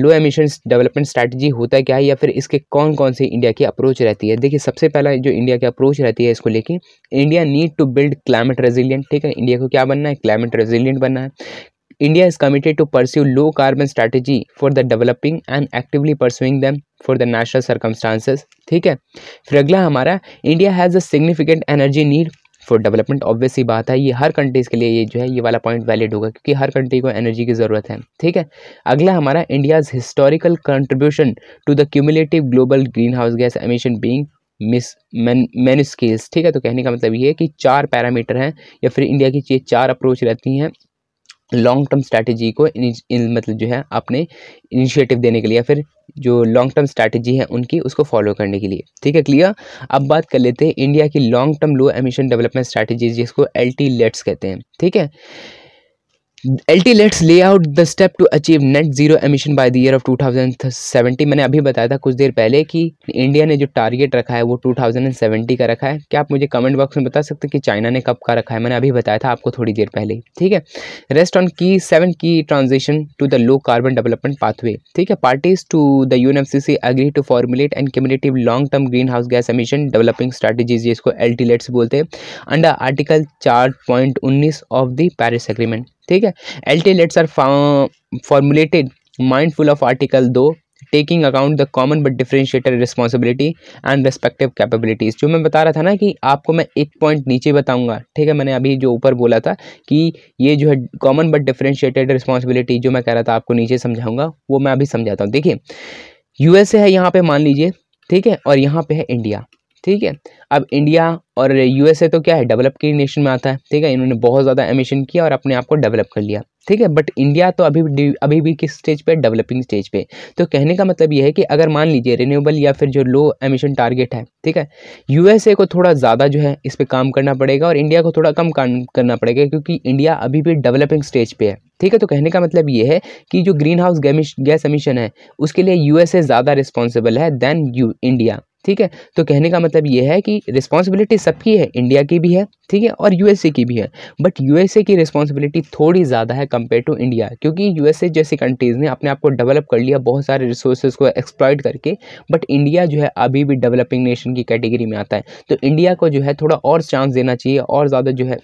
low emission development strategy होता है क्या है या फिर इसके कौन कौन से इंडिया की अप्रोच रहती है देखिए सबसे पहला जो इंडिया की अप्रोच रहती है इसको लेके India need to build climate resilient ठीक है इंडिया को क्या बनना है क्लाइमेट रेजिलियंट बनना है India is committed to pursue low carbon strategy for the developing and actively pursuing them for the national circumstances ठीक है फिर अगला हमारा India has a significant energy need for development obviously बात है ये हर कंट्रीज़ के लिए ये जो है ये वाला पॉइंट वैलिड होगा क्योंकि हर कंट्री को एनर्जी की ज़रूरत है ठीक है अगला हमारा India's historical contribution to the cumulative global green house gas emission being minuscule ठीक है तो कहने का मतलब ये है कि चार पैरामीटर हैं या फिर इंडिया की ये चार अप्रोच रहती हैं लॉन्ग टर्म स्ट्रैटेजी को मतलब जो है आपने इनिशिएटिव देने के लिए या फिर जो लॉन्ग टर्म स्ट्रैटेजी है उनकी उसको फॉलो करने के लिए ठीक है क्लियर अब बात कर लेते हैं इंडिया की long term low emission development strategy जिसको एल टी लेट्स कहते हैं ठीक है L LEDS lay out the step to achieve net zero emission by the year of 2070 मैंने अभी बताया था कुछ देर पहले कि इंडिया ने जो टारगेट रखा है वो 2070 का रखा है क्या आप मुझे कमेंट बॉक्स में बता सकते हैं कि चाइना ने कब का रखा है मैंने अभी बताया था आपको थोड़ी देर पहले ठीक है rest on key seven key transaction to the low carbon development pathway ठीक है parties to the UN F C C agree to formulate and communicate long term green house gas emission developing strategies जिसको L T LEDS बोलते हैं under article चार point उन्नीस of the Paris agreement ठीक है L T LEDS are formulated mindful of article दो taking account the common but differentiator responsibility and respective capabilities जो मैं बता रहा था ना कि आपको मैं एक पॉइंट नीचे बताऊंगा ठीक है मैंने अभी जो ऊपर बोला था कि ये जो है कॉमन बट डिफ्रेंशिएटेड रिस्पॉन्सिबिलिटी जो मैं कह रहा था आपको नीचे समझाऊंगा वो मैं अभी समझाता हूँ देखिए यूएसए है यहाँ पर मान लीजिए ठीक है और यहाँ पे है इंडिया ठीक है अब इंडिया और यूएसए तो क्या है डेवलप के नेशन में आता है ठीक है इन्होंने बहुत ज़्यादा एमिशन किया और अपने आप को डेवलप कर लिया ठीक है बट इंडिया तो अभी भी अभी भी किस स्टेज पे डेवलपिंग स्टेज पे तो कहने का मतलब यह है कि अगर मान लीजिए रिन्यूएबल या फिर जो लो एमिशन टारगेट है ठीक है यूएसए को थोड़ा ज़्यादा जो है इस पर काम करना पड़ेगा और इंडिया को थोड़ा कम काम करना पड़ेगा क्योंकि इंडिया अभी भी डेवलपिंग स्टेज पर है ठीक है तो कहने का मतलब ये है कि जो ग्रीन हाउस गैस एमिशन है उसके लिए यूएसए ज़्यादा रिस्पॉन्सिबल है देन यू इंडिया ठीक है तो कहने का मतलब ये है कि रिस्पॉन्सिबिलिटी सबकी है इंडिया की भी है ठीक है और यूएसए की भी है बट यूएसए की रिस्पॉन्सिबिलिटी थोड़ी ज़्यादा है कंपेयर टू इंडिया क्योंकि यूएसए जैसी कंट्रीज़ ने अपने आप को डेवलप कर लिया बहुत सारे रिसोर्सेज को एक्सप्लॉयट करके बट इंडिया जो है अभी भी डेवलपिंग नेशन की कैटेगरी में आता है तो इंडिया को जो है थोड़ा और चांस देना चाहिए और ज़्यादा जो है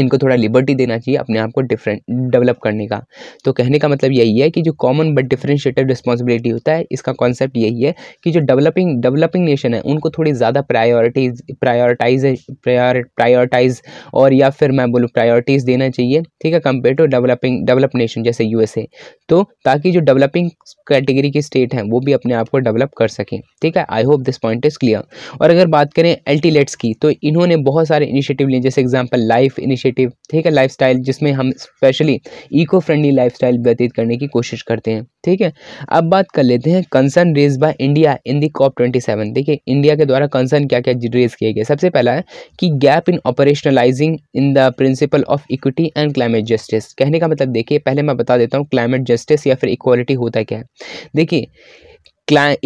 इनको थोड़ा लिबर्टी देना चाहिए अपने आप को डिफरेंट डेवलप करने का तो कहने का मतलब यही है कि जो कॉमन बट डिफरेंशिएटेड रिस्पॉन्सिबिलिटी होता है इसका कॉन्सेप्ट यही है कि जो डेवलपिंग डेवलपिंग नेशन है उनको थोड़ी ज़्यादा प्रायोरिटीज प्रायोरिटाइज प्रायोरिटाइज और या फिर मैं बोलूँ प्रायोरिटीज़ देना चाहिए ठीक है compare to developing develop nation जैसे यू तो ताकि जो डेवलपिंग कैटेगरी की स्टेट हैं वो भी अपने आप को डेवलप कर सकें ठीक है I hope this point is clear और अगर बात करें एल्टीलेट्स की तो इन्होंने बहुत सारे इनिशिएटिव लिए जैसे एग्जाम्पल लाइफ इनिशिए इनिशिएटिव ठीक है लाइफस्टाइल जिसमें हम स्पेशली इको फ्रेंडली लाइफस्टाइल व्यतीत करने की कोशिश करते हैं ठीक है अब बात कर लेते हैं concern raise by India in the COP twenty seven देखिए इंडिया के द्वारा कंसर्न क्या क्या रेज किए गए सबसे पहला है कि gap in operationalising in the principle of equity and climate justice कहने का मतलब देखिए पहले मैं बता देता हूँ क्लाइमेट जस्टिस या फिर इक्वालिटी होता क्या है देखिए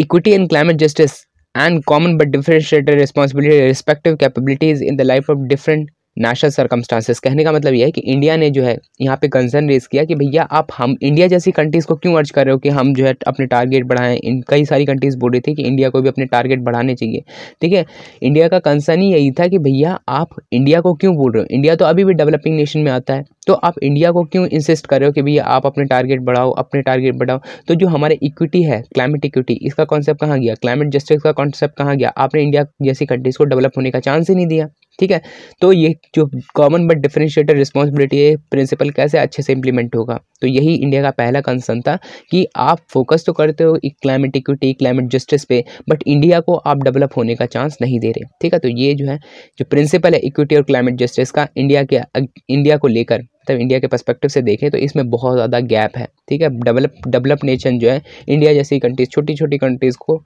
equity and climate justice and common but differentiated responsibility respective capabilities in the light of different national circumstances कहने का मतलब यह है कि इंडिया ने जो है यहाँ पे कंसर्न रेज़ किया कि भैया आप हम इंडिया जैसी कंट्रीज़ को क्यों अर्ज कर रहे हो कि हम जो है अपने टारगेट बढ़ाएं इन कई सारी कंट्रीज़ बोल रही थी कि इंडिया को भी अपने टारगेट बढ़ाने चाहिए ठीक है इंडिया का कंसर्न ही यही था कि भैया आप इंडिया को क्यों बोल रहे हो इंडिया तो अभी भी डेवलपिंग नेशन में आता है तो आप इंडिया को क्यों इंसिस्ट कर रहे हो कि भैया आप अपने टारगेट बढ़ाओ अपने टारगेट बढ़ाओ तो जो हमारे इक्विटी है क्लाइमेट इक्विटी इसका कॉन्सेप्ट कहाँ गया क्लाइमेट जस्टिस का कॉन्सेप्ट कहाँ गया आपने इंडिया जैसी कंट्रीज़ को डेवलप होने का चांस ही नहीं दिया ठीक है तो ये जो कॉमन बट डिफ्रेंशिएटेड रिस्पॉन्सिबिलिटी है प्रिंसिपल कैसे अच्छे से इंप्लीमेंट होगा तो यही इंडिया का पहला कंसर्न था कि आप फोकस तो करते हो क्लाइमेट इक्विटी क्लाइमेट जस्टिस पे बट इंडिया को आप डेवलप होने का चांस नहीं दे रहे ठीक है तो ये जो है जो प्रिंसिपल है इक्विटी और क्लाइमेट जस्टिस का इंडिया के इंडिया को लेकर मतलब इंडिया के पर्सपेक्टिव से देखें तो इसमें बहुत ज़्यादा गैप है ठीक है डेवलप डेवलप नेशन जो है इंडिया जैसी कंट्रीज छोटी छोटी कंट्रीज़ को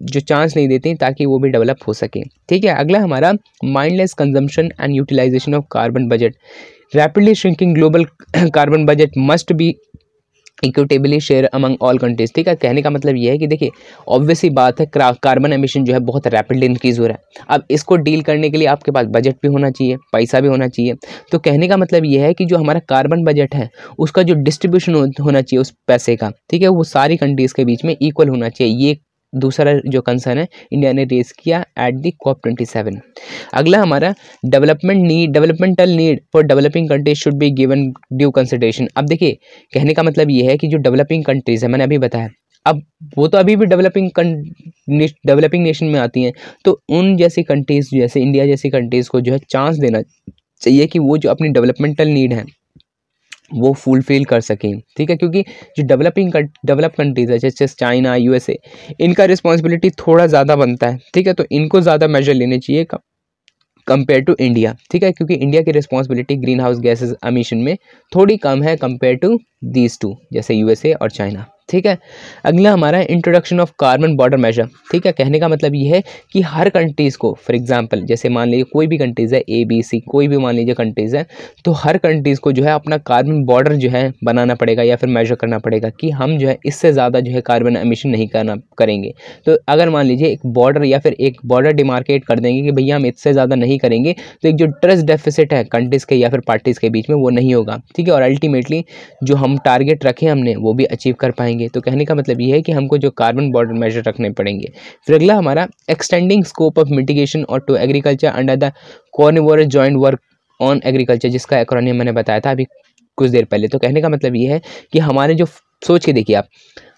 जो चांस नहीं देते ताकि वो भी डेवलप हो सके ठीक है अगला हमारा mindless consumption and utilisation of carbon budget rapidly shrinking global carbon budget must be equitably share among all countries ठीक है कहने का मतलब ये है कि देखिए ऑब्वियसली बात है कार्बन एमिशन जो है बहुत रैपिडली इंक्रीज़ हो रहा है अब इसको डील करने के लिए आपके पास बजट भी होना चाहिए पैसा भी होना चाहिए तो कहने का मतलब ये है कि जो हमारा कार्बन बजट है उसका जो डिस्ट्रीब्यूशन होना चाहिए उस पैसे का ठीक है वो सारी कंट्रीज़ के बीच में इक्वल होना चाहिए ये दूसरा जो कंसर्न है इंडिया ने रेस किया at the COP twenty seven अगला हमारा development need developmental need for developing countries should be given due consideration अब देखिए कहने का मतलब ये है कि जो डेवलपिंग कंट्रीज़ है मैंने अभी बताया अब वो तो अभी भी डेवलपिंग डेवलपिंग नेशन में आती हैं तो उन जैसी कंट्रीज़ जैसे इंडिया जैसी कंट्रीज़ को जो है चांस देना चाहिए कि वो जो अपनी डेवलपमेंटल नीड है वो फुलफिल कर सकें ठीक है क्योंकि जो डेवलपिंग डेवलप कंट्रीज़ है जैसे चाइना यूएसए इनका रिस्पॉन्सिबिलिटी थोड़ा ज़्यादा बनता है ठीक है तो इनको ज़्यादा मेजर लेने चाहिए कंपेयर टू इंडिया ठीक है क्योंकि इंडिया की responsibility greenhouse gases emission में थोड़ी कम है कंपेयर टू दीज टू जैसे यूएसए और चाइना ठीक है अगला हमारा है introduction of carbon border measure ठीक है कहने का मतलब ये है कि हर कंट्रीज़ को फॉर एग्जांपल जैसे मान लीजिए कोई भी कंट्रीज़ है ए बी सी कोई भी मान लीजिए कंट्रीज़ है तो हर कंट्रीज़ को जो है अपना कार्बन बॉर्डर जो है बनाना पड़ेगा या फिर मेजर करना पड़ेगा कि हम जो है इससे ज़्यादा जो है कार्बन एमिशन नहीं करना करेंगे तो अगर मान लीजिए एक बॉर्डर या फिर एक बॉर्डर डिमार्केट कर देंगे कि भैया हम इससे ज़्यादा नहीं करेंगे तो एक जो ट्रस्ट डेफिसिट है कंट्रीज़ के या फिर पार्टीज़ के बीच में वो नहीं होगा ठीक है और अल्टीमेटली जो हम टारगेट रखें हमने वो भी अचीव कर पाएंगे पाएंगे तो कहने का मतलब ये है कि हमको जो कार्बन बॉर्डर मेजर रखने पड़ेंगे फिर अगला हमारा एक्सटेंडिंग स्कोप ऑफ मिटिगेशन और to agriculture under the Koronivia joint work on agriculture जिसका एक्रोनियम मैंने बताया था अभी कुछ देर पहले तो कहने का मतलब ये है कि हमारे जो सोच के देखिए आप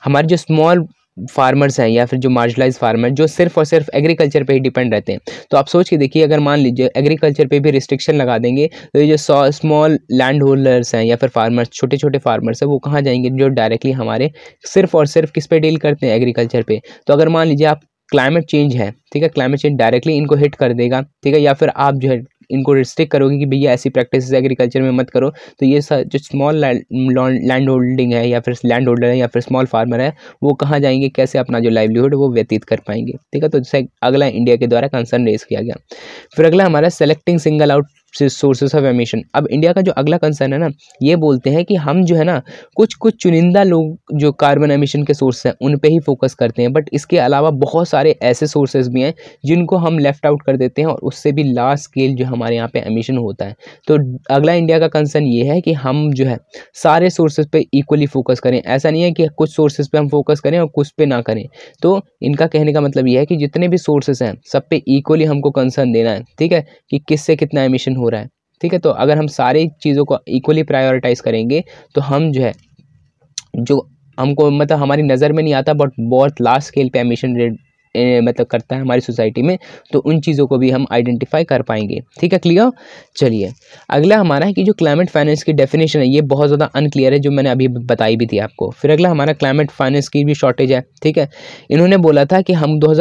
हमारे जो स्मॉल फार्मर्स हैं या फिर जो मार्जलाइज फार्मर जो सिर्फ और सिर्फ एग्रीकल्चर पे ही डिपेंड रहते हैं तो आप सोच के देखिए अगर मान लीजिए एग्रीकल्चर पे भी रिस्ट्रिक्शन लगा देंगे तो ये जो स्मॉल लैंड होल्डर्स हैं या फिर फार्मर्स छोटे छोटे फार्मर्स हैं वो कहाँ जाएंगे जो डायरेक्टली हमारे सिर्फ और सिर्फ किस पर डील करते हैं एग्रीकल्चर पर तो अगर मान लीजिए आप क्लाइमेट चेंज है ठीक है क्लाइमेट चेंज डायरेक्टली इनको हिट कर देगा ठीक है या फिर आप जो है इनको रिस्ट्रिक्ट करोगे कि भैया ऐसी प्रैक्टिस एग्रीकल्चर में मत करो तो ये जो स्मॉल लैंड होल्डिंग है या फिर लैंड होल्डर है या फिर स्मॉल फार्मर है वो कहाँ जाएंगे कैसे अपना जो लाइवलीहुड वो व्यतीत कर पाएंगे ठीक है तो जैसे अगला इंडिया के द्वारा कंसर्न रेस किया गया फिर अगला हमारा selecting single out sources of emission अब इंडिया का जो अगला कंसर्न है ना ये बोलते हैं कि हम जो है ना कुछ कुछ चुनिंदा लोग जो कार्बन एमिशन के सोर्स हैं उन पर ही फोकस करते हैं बट इसके अलावा बहुत सारे ऐसे सोर्सेज भी हैं जिनको हम लेफ्ट आउट कर देते हैं और उससे भी लार्ज स्केल जो हमारे यहाँ पर एमिशन होता है तो अगला इंडिया का कंसर्न ये है कि हम जो है सारे सोर्सेज पर इक्वली फोकस करें ऐसा नहीं है कि कुछ सोर्सेज पर हम फोकस करें और कुछ पे ना करें तो इनका कहने का मतलब ये है कि जितने भी सोर्सेज हैं सब पे इक्वली हमको कंसर्न देना है ठीक है कि किससे कितना एमिशन हो हो रहा है ठीक है तो अगर हम सारी चीज़ों को इक्वली प्रायोरिटाइज़ करेंगे तो हम जो है जो हमको मतलब हमारी नज़र में नहीं आता बट बहुत लार्ज स्केल पे एमिशन रेट मतलब करता है हमारी सोसाइटी में तो उन चीज़ों को भी हम आइडेंटिफाई कर पाएंगे ठीक है क्लियर चलिए अगला हमारा है कि जो क्लाइमेट फाइनेंस की डेफिनेशन है ये बहुत ज़्यादा अनक्लियर है जो मैंने अभी बताई भी थी आपको फिर अगला हमारा क्लाइमेट फाइनेंस की भी शॉर्टेज है ठीक है इन्होंने बोला था कि हम दो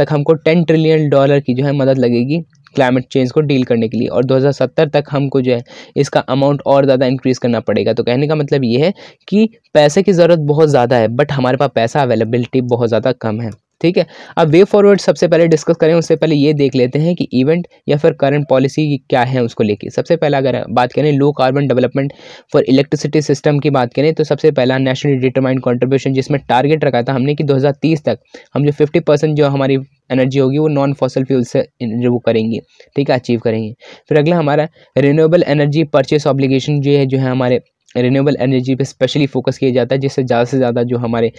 तक हमको टेन ट्रिलियन डॉलर की जो है मदद लगेगी क्लाइमेट चेंज को डील करने के लिए और 2070 तक हमको जो है इसका अमाउंट और ज़्यादा इंक्रीज़ करना पड़ेगा तो कहने का मतलब ये है कि पैसे की ज़रूरत बहुत ज़्यादा है बट हमारे पास पैसा अवेलेबिलिटी बहुत ज़्यादा कम है ठीक है अब वे फॉरवर्ड सबसे पहले डिस्कस करें उससे पहले ये देख लेते हैं कि इवेंट या फिर करंट पॉलिसी क्या है उसको लेके सबसे पहला अगर बात करें low carbon development for electricity system की बात करें तो सबसे पहला नेशनल डिटरमाइंड कंट्रीब्यूशन जिसमें टारगेट रखा था हमने कि 2030 तक हम जो 50 परसेंट जो हमारी एनर्जी होगी वो नॉन फॉसल फ्यूल से वो करेंगी ठीक है अचीव करेंगे फिर अगला हमारा रिन्यूएबल एनर्जी परचेस ऑब्लिगेशन जो है जो है हमारे रिन्यूएबल एनर्जी पे स्पेशली फोकस किया जाता है जिससे ज़्यादा से ज़्यादा जो हमारे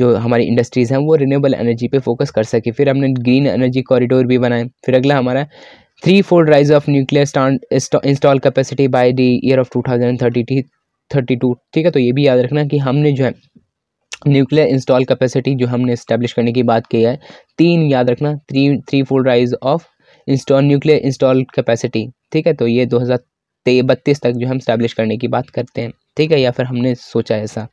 जो हमारी इंडस्ट्रीज़ हैं वो रिन्यूएबल एनर्जी पे फोकस कर सके फिर हमने ग्रीन एनर्जी कॉरिडोर भी बनाए फिर अगला हमारा three fold rise of nuclear stand install capacity by the year of two thousand thirty thirty two ठीक है तो ये भी याद रखना कि हमने जो है न्यूक्लियर इंस्टॉल कैपेसिटी जो हमने इस्टेब्लिश करने की बात की है तीन याद रखना three three fold rise of install nuclear install capacity ठीक है तो ये दो हज़ार बत्तीस तक जो हम स्टैब्लिश करने की बात करते हैं ठीक है या फिर हमने सोचा ऐसा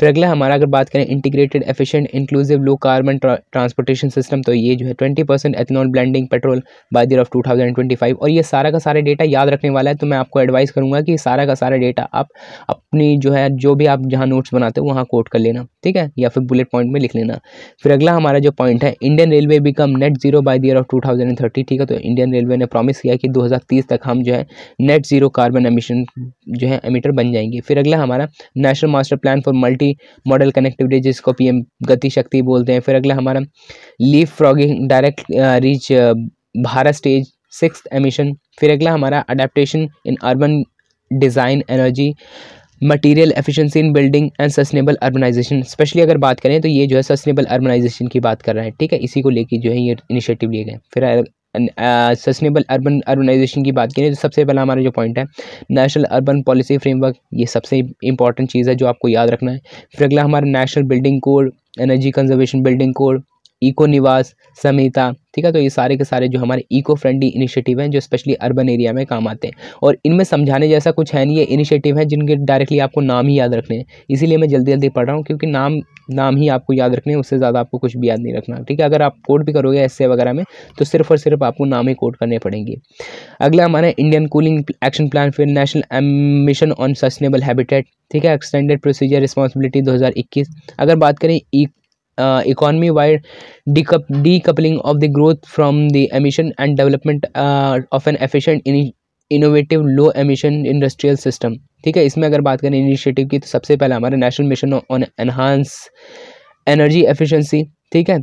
फिर अगला हमारा अगर बात करें integrated efficient inclusive low carbon transportation system तो ये जो है twenty percent ethanol blending petrol by दर of two thousand twenty five और ये सारा का सारा डेटा याद रखने वाला है तो मैं आपको एडवाइस करूँगा कि सारा का सारा डेटा आप अपनी जो है जो भी आप जहाँ नोट्स बनाते हो वहाँ कोट कर लेना ठीक है या फिर बुलेट पॉइंट में लिख लेना फिर अगला हमारा जो पॉइंट है Indian railway become net zero by दर of two thousand and thirty ठीक है तो इंडियन रेलवे ने प्रॉमिस किया कि दो हज़ार तीस तक हम जो है नेट जीरो कार्बन एमिशन जो है एमिटर बन जाएंगे फिर अगला हमारा national master plan for multi modal connectivity जिसको पीएम गति शक्ति बोलते हैं फिर अगला हमारा leapfrogging direct reach Bharat stage six emission फिर अगला हमारा adaptation in urban design energy material efficiency in building and sustainable urbanisation specially अगर बात करें तो ये जो है सस्टेनेबल अर्बनाइजेशन की बात कर रहा है ठीक है इसी को लेके जो है ये इनिशिएटिव लिए गए फिर सस्टेनेबल अर्बन अर्बनाइजेशन की बात करें तो सबसे पहला हमारा जो पॉइंट है नेशनल अर्बन पॉलिसी फ्रेमवर्क ये सबसे इंपॉर्टेंट चीज़ है जो आपको याद रखना है फिर अगला हमारा national building code energy conservation building code eco Niwas Samhita ठीक है तो ये सारे के सारे जो हमारे इको फ्रेंडली इनिशिएटिव हैं जो स्पेशली अर्बन एरिया में काम आते हैं और इनमें समझाने जैसा कुछ है नहीं ये इनिशिएटिव हैं जिनके डायरेक्टली आपको नाम ही याद रखने हैं इसीलिए मैं जल्दी जल्दी पढ़ रहा हूँ क्योंकि नाम नाम ही आपको याद रखने हैं उससे ज़्यादा आपको कुछ भी याद नहीं रखना ठीक है अगर आप कोड भी करोगे एस वगैरह में तो सिर्फ और सिर्फ आपको नाम ही कोड करने पड़ेंगे अगला हमारा इंडियन कूलिंग एक्शन प्लान फिर national mission on sustainable habitat ठीक है एक्सटेंडेड प्रोसीजर रिस्पॉन्सिबिलिटी 2021 अगर बात करें e- uh, economy wide decoup- decoupling of the growth from the emission and development uh, of an efficient in- innovative low emission industrial system ठीक है इसमें अगर बात करें इनिशिएटिव की तो सबसे पहला हमारा national mission on enhance energy efficiency ठीक है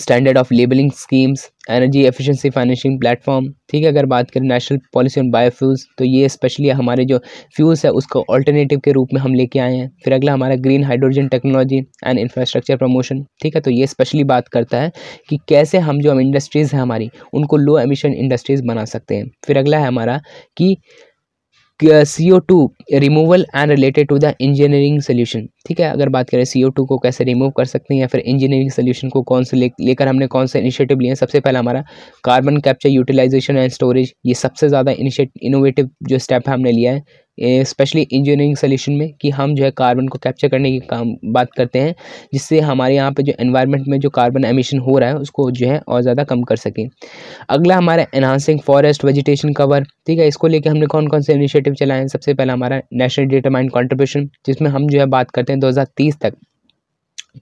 standard of labelling schemes energy efficiency financing platform ठीक है अगर बात करें नेशनल पॉलिसी ऑन बायोफ्यूल्स तो ये स्पेशली हमारे जो फ्यूल्स है उसको अल्टरनेटिव के रूप में हम लेके आए हैं फिर अगला हमारा green hydrogen technology and infrastructure promotion ठीक है तो ये स्पेशली बात करता है कि कैसे हम जो हम इंडस्ट्रीज़ हैं हमारी उनको लो एमिशन इंडस्ट्रीज़ बना सकते हैं फिर अगला है हमारा कि C O two removal and related to the engineering solution ठीक है अगर बात करें सी ओ टू को कैसे रिमूव कर सकते हैं या फिर इंजीनियरिंग सोल्यूशन को कौन से ले लेकर हमने कौन से इनिशिएटिव लिए हैं सबसे पहला हमारा carbon capture utilisation and storage ये सबसे ज़्यादा इनिशिएट इनोवेटिव जो स्टेप है हमने लिया है स्पेशली इंजीनियरिंग सोल्यूशन में कि हम जो है कार्बन को कैप्चर करने की काम बात करते हैं जिससे हमारे यहाँ पे जो एनवायरनमेंट में जो कार्बन एमिशन हो रहा है उसको जो है और ज़्यादा कम कर सकें अगला हमारा एनहांसिंग फॉरेस्ट वेजिटेशन कवर ठीक है इसको लेके हमने कौन कौन से इनिशिएटिव चलाए हैं सबसे पहला हमारा नेशनल डेटा माइंड कॉन्ट्रीब्यूशन जिसमें हम जो है बात करते हैं दो तक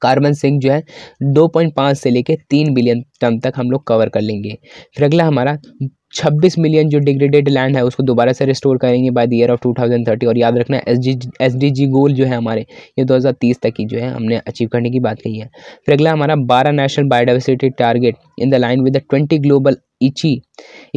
कार्बन सिंक जो है 2.5 से लेकर तीन बिलियन टन तक हम लोग कवर कर लेंगे फिर अगला हमारा 26 मिलियन जो डिग्रेडेड लैंड है उसको दोबारा से रिस्टोर करेंगे बाय द ईयर ऑफ 2030 और याद रखना S G S D G goal जो है हमारे ये 2030 तक की जो है हमने अचीव करने की बात कही है फिर अगला हमारा 12 national biodiversity target in the line with the 20 global Aichi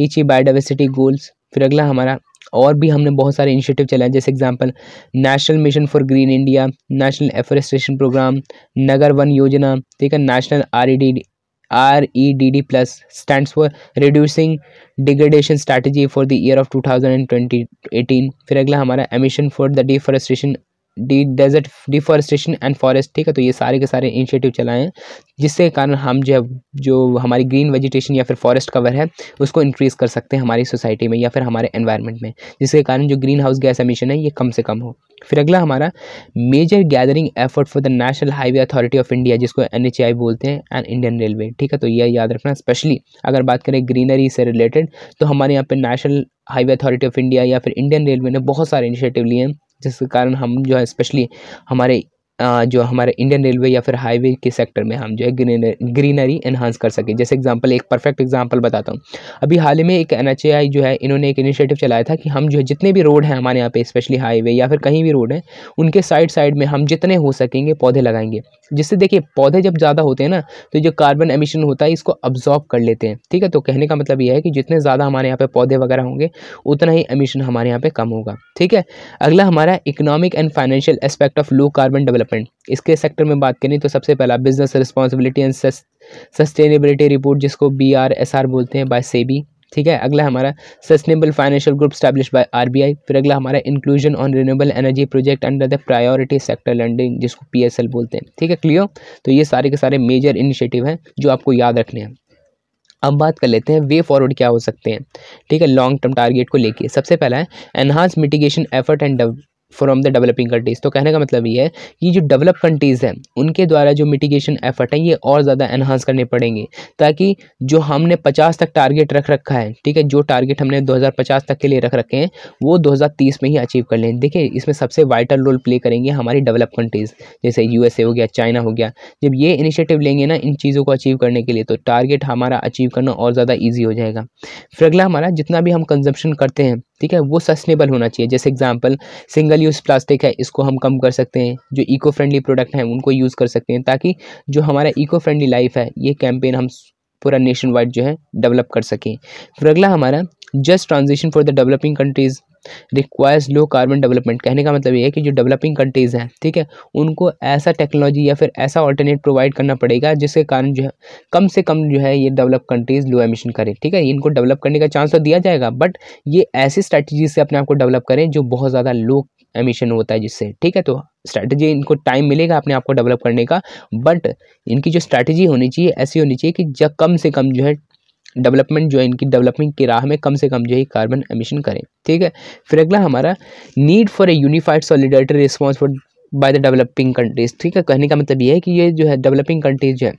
Aichi biodiversity goals फिर अगला हमारा और भी हमने बहुत सारे इनिशिएटिव चलाए जैसे example national mission for green India national afforestation programme Nagar Van Yojana ठीक है national R E D R E D D plus stand for reducing degradation strategy for the year of two thousand and twenty eighteen फिर अगला हमारा emission for the deforestation D desert deforestation and forest ठीक है तो ये सारे के सारे इनिशिएटिव चलाए हैं जिससे कारण हम जो जो हमारी ग्रीन वेजिटेशन या फिर फॉरेस्ट कवर है उसको इंक्रीज़ कर सकते हैं हमारी सोसाइटी में या फिर हमारे एनवायरनमेंट में जिसके कारण जो ग्रीन हाउस गैस एमिशन है ये कम से कम हो फिर अगला हमारा major gathering effort for the national highway authority of India जिसको एन बोलते हैं एंड इंडियन रेलवे ठीक है तो यह याद रखना स्पेशली अगर बात करें ग्रीनरी से रिलेटेड तो हमारे यहाँ पर national highway authority of India या फिर इंडियन रेलवे ने बहुत सारे इनिशिएटिव लिए हैं जिसके कारण हम जो है स्पेशली हमारे जो हमारे इंडियन रेलवे या फिर हाईवे के सेक्टर में हम जो है ग्रीनरी ग्रीनरी इन्हांस कर सकें जैसे एग्जांपल एक परफेक्ट एग्जांपल बताता हूँ अभी हाल ही में एक एन जो है इन्होंने एक इनिशिएटिव चलाया था कि हम जो है जितने भी रोड हैं हमारे यहाँ पे स्पेशली हाईवे या फिर कहीं भी रोड हैं उनके साइड साइड में हम जितने हो सकेंगे पौधे लगाएंगे जिससे देखिए पौधे जब ज़्यादा होते हैं ना तो जो कार्बन एमिशन होता है इसको अब्जॉर्ब कर लेते हैं ठीक है तो कहने का मतलब यह है कि जितने ज़्यादा हमारे यहाँ पे पौधे वगैरह होंगे उतना ही एमिशन हमारे यहाँ पे कम होगा ठीक है अगला हमारा economic and financial aspect of low carbon development इसके सेक्टर में बात करें तो सबसे पहला business responsibility and sustainability report जिसको बी बोलते हैं बाय सेबी ठीक है अगला हमारा sustainable financial group establish by RBI फिर अगला हमारा inclusion on renewable energy project under the priority sector lending जिसको पीएसएल बोलते हैं ठीक है क्लियर तो ये सारे के सारे मेजर इनिशिएटिव हैं जो आपको याद रखने हैं अब बात कर लेते हैं वे फॉरवर्ड क्या हो सकते हैं ठीक है लॉन्ग टर्म टारगेट को लेके सबसे पहला है enhance mitigation effort and from the developing countries तो कहने का मतलब ये है कि जो डेवलप कंट्रीज़ हैं उनके द्वारा जो मिटिगेशन एफर्ट हैं ये और ज़्यादा एनहांस करने पड़ेंगे ताकि जो हमने 50 तक टारगेट रख रखा है ठीक है जो टारगेट हमने 2050 तक के लिए रख रखे हैं वो 2030 में ही अचीव कर लें देखिए इसमें सबसे वाइटल रोल प्ले करेंगे हमारी डेवलप कंट्रीज़ जैसे यू हो गया चाइना हो गया जब ये इनिशिएटिव लेंगे ना इन चीज़ों को अचीव करने के लिए तो टारगेट हमारा अचीव करना और ज़्यादा ईजी हो जाएगा फिर अगला हमारा जितना भी हम कंजम्पन करते हैं ठीक है वो सस्टेनेबल होना चाहिए जैसे एग्जांपल सिंगल यूज़ प्लास्टिक है इसको हम कम कर सकते हैं जो इको फ्रेंडली प्रोडक्ट हैं उनको यूज़ कर सकते हैं ताकि जो हमारा इको फ्रेंडली लाइफ है ये कैंपेन हम पूरा नेशन वाइड जो है डेवलप कर सकें फिर अगला हमारा just transition for the developing countries requires low carbon development कहने का मतलब ये है कि जो डेवलपिंग कंट्रीज़ हैं ठीक है उनको ऐसा टेक्नोलॉजी या फिर ऐसा ऑल्टरनेट प्रोवाइड करना पड़ेगा जिसके कारण जो है कम से कम जो है ये डेवलप कंट्रीज़ लो एमिशन करें ठीक है इनको डेवलप करने का चांस तो दिया जाएगा बट ये ऐसी स्ट्रैटेजी से अपने आप को डेवलप करें जो बहुत ज़्यादा लो एमिशन होता है जिससे ठीक है तो स्ट्रैटेजी इनको टाइम मिलेगा अपने आप को डेवलप करने का बट इनकी जो स्ट्रैटेजी होनी चाहिए ऐसी होनी चाहिए कि जब कम से कम जो है डेवलपमेंट जो है इनकी डेवलपमेंट की राह में कम से कम जो है कार्बन एमिशन करें ठीक है फिर अगला हमारा need for a unified solidarity response for by the developing countries ठीक है कहने का मतलब ये है कि ये जो है डेवलपिंग कंट्रीज़ जो है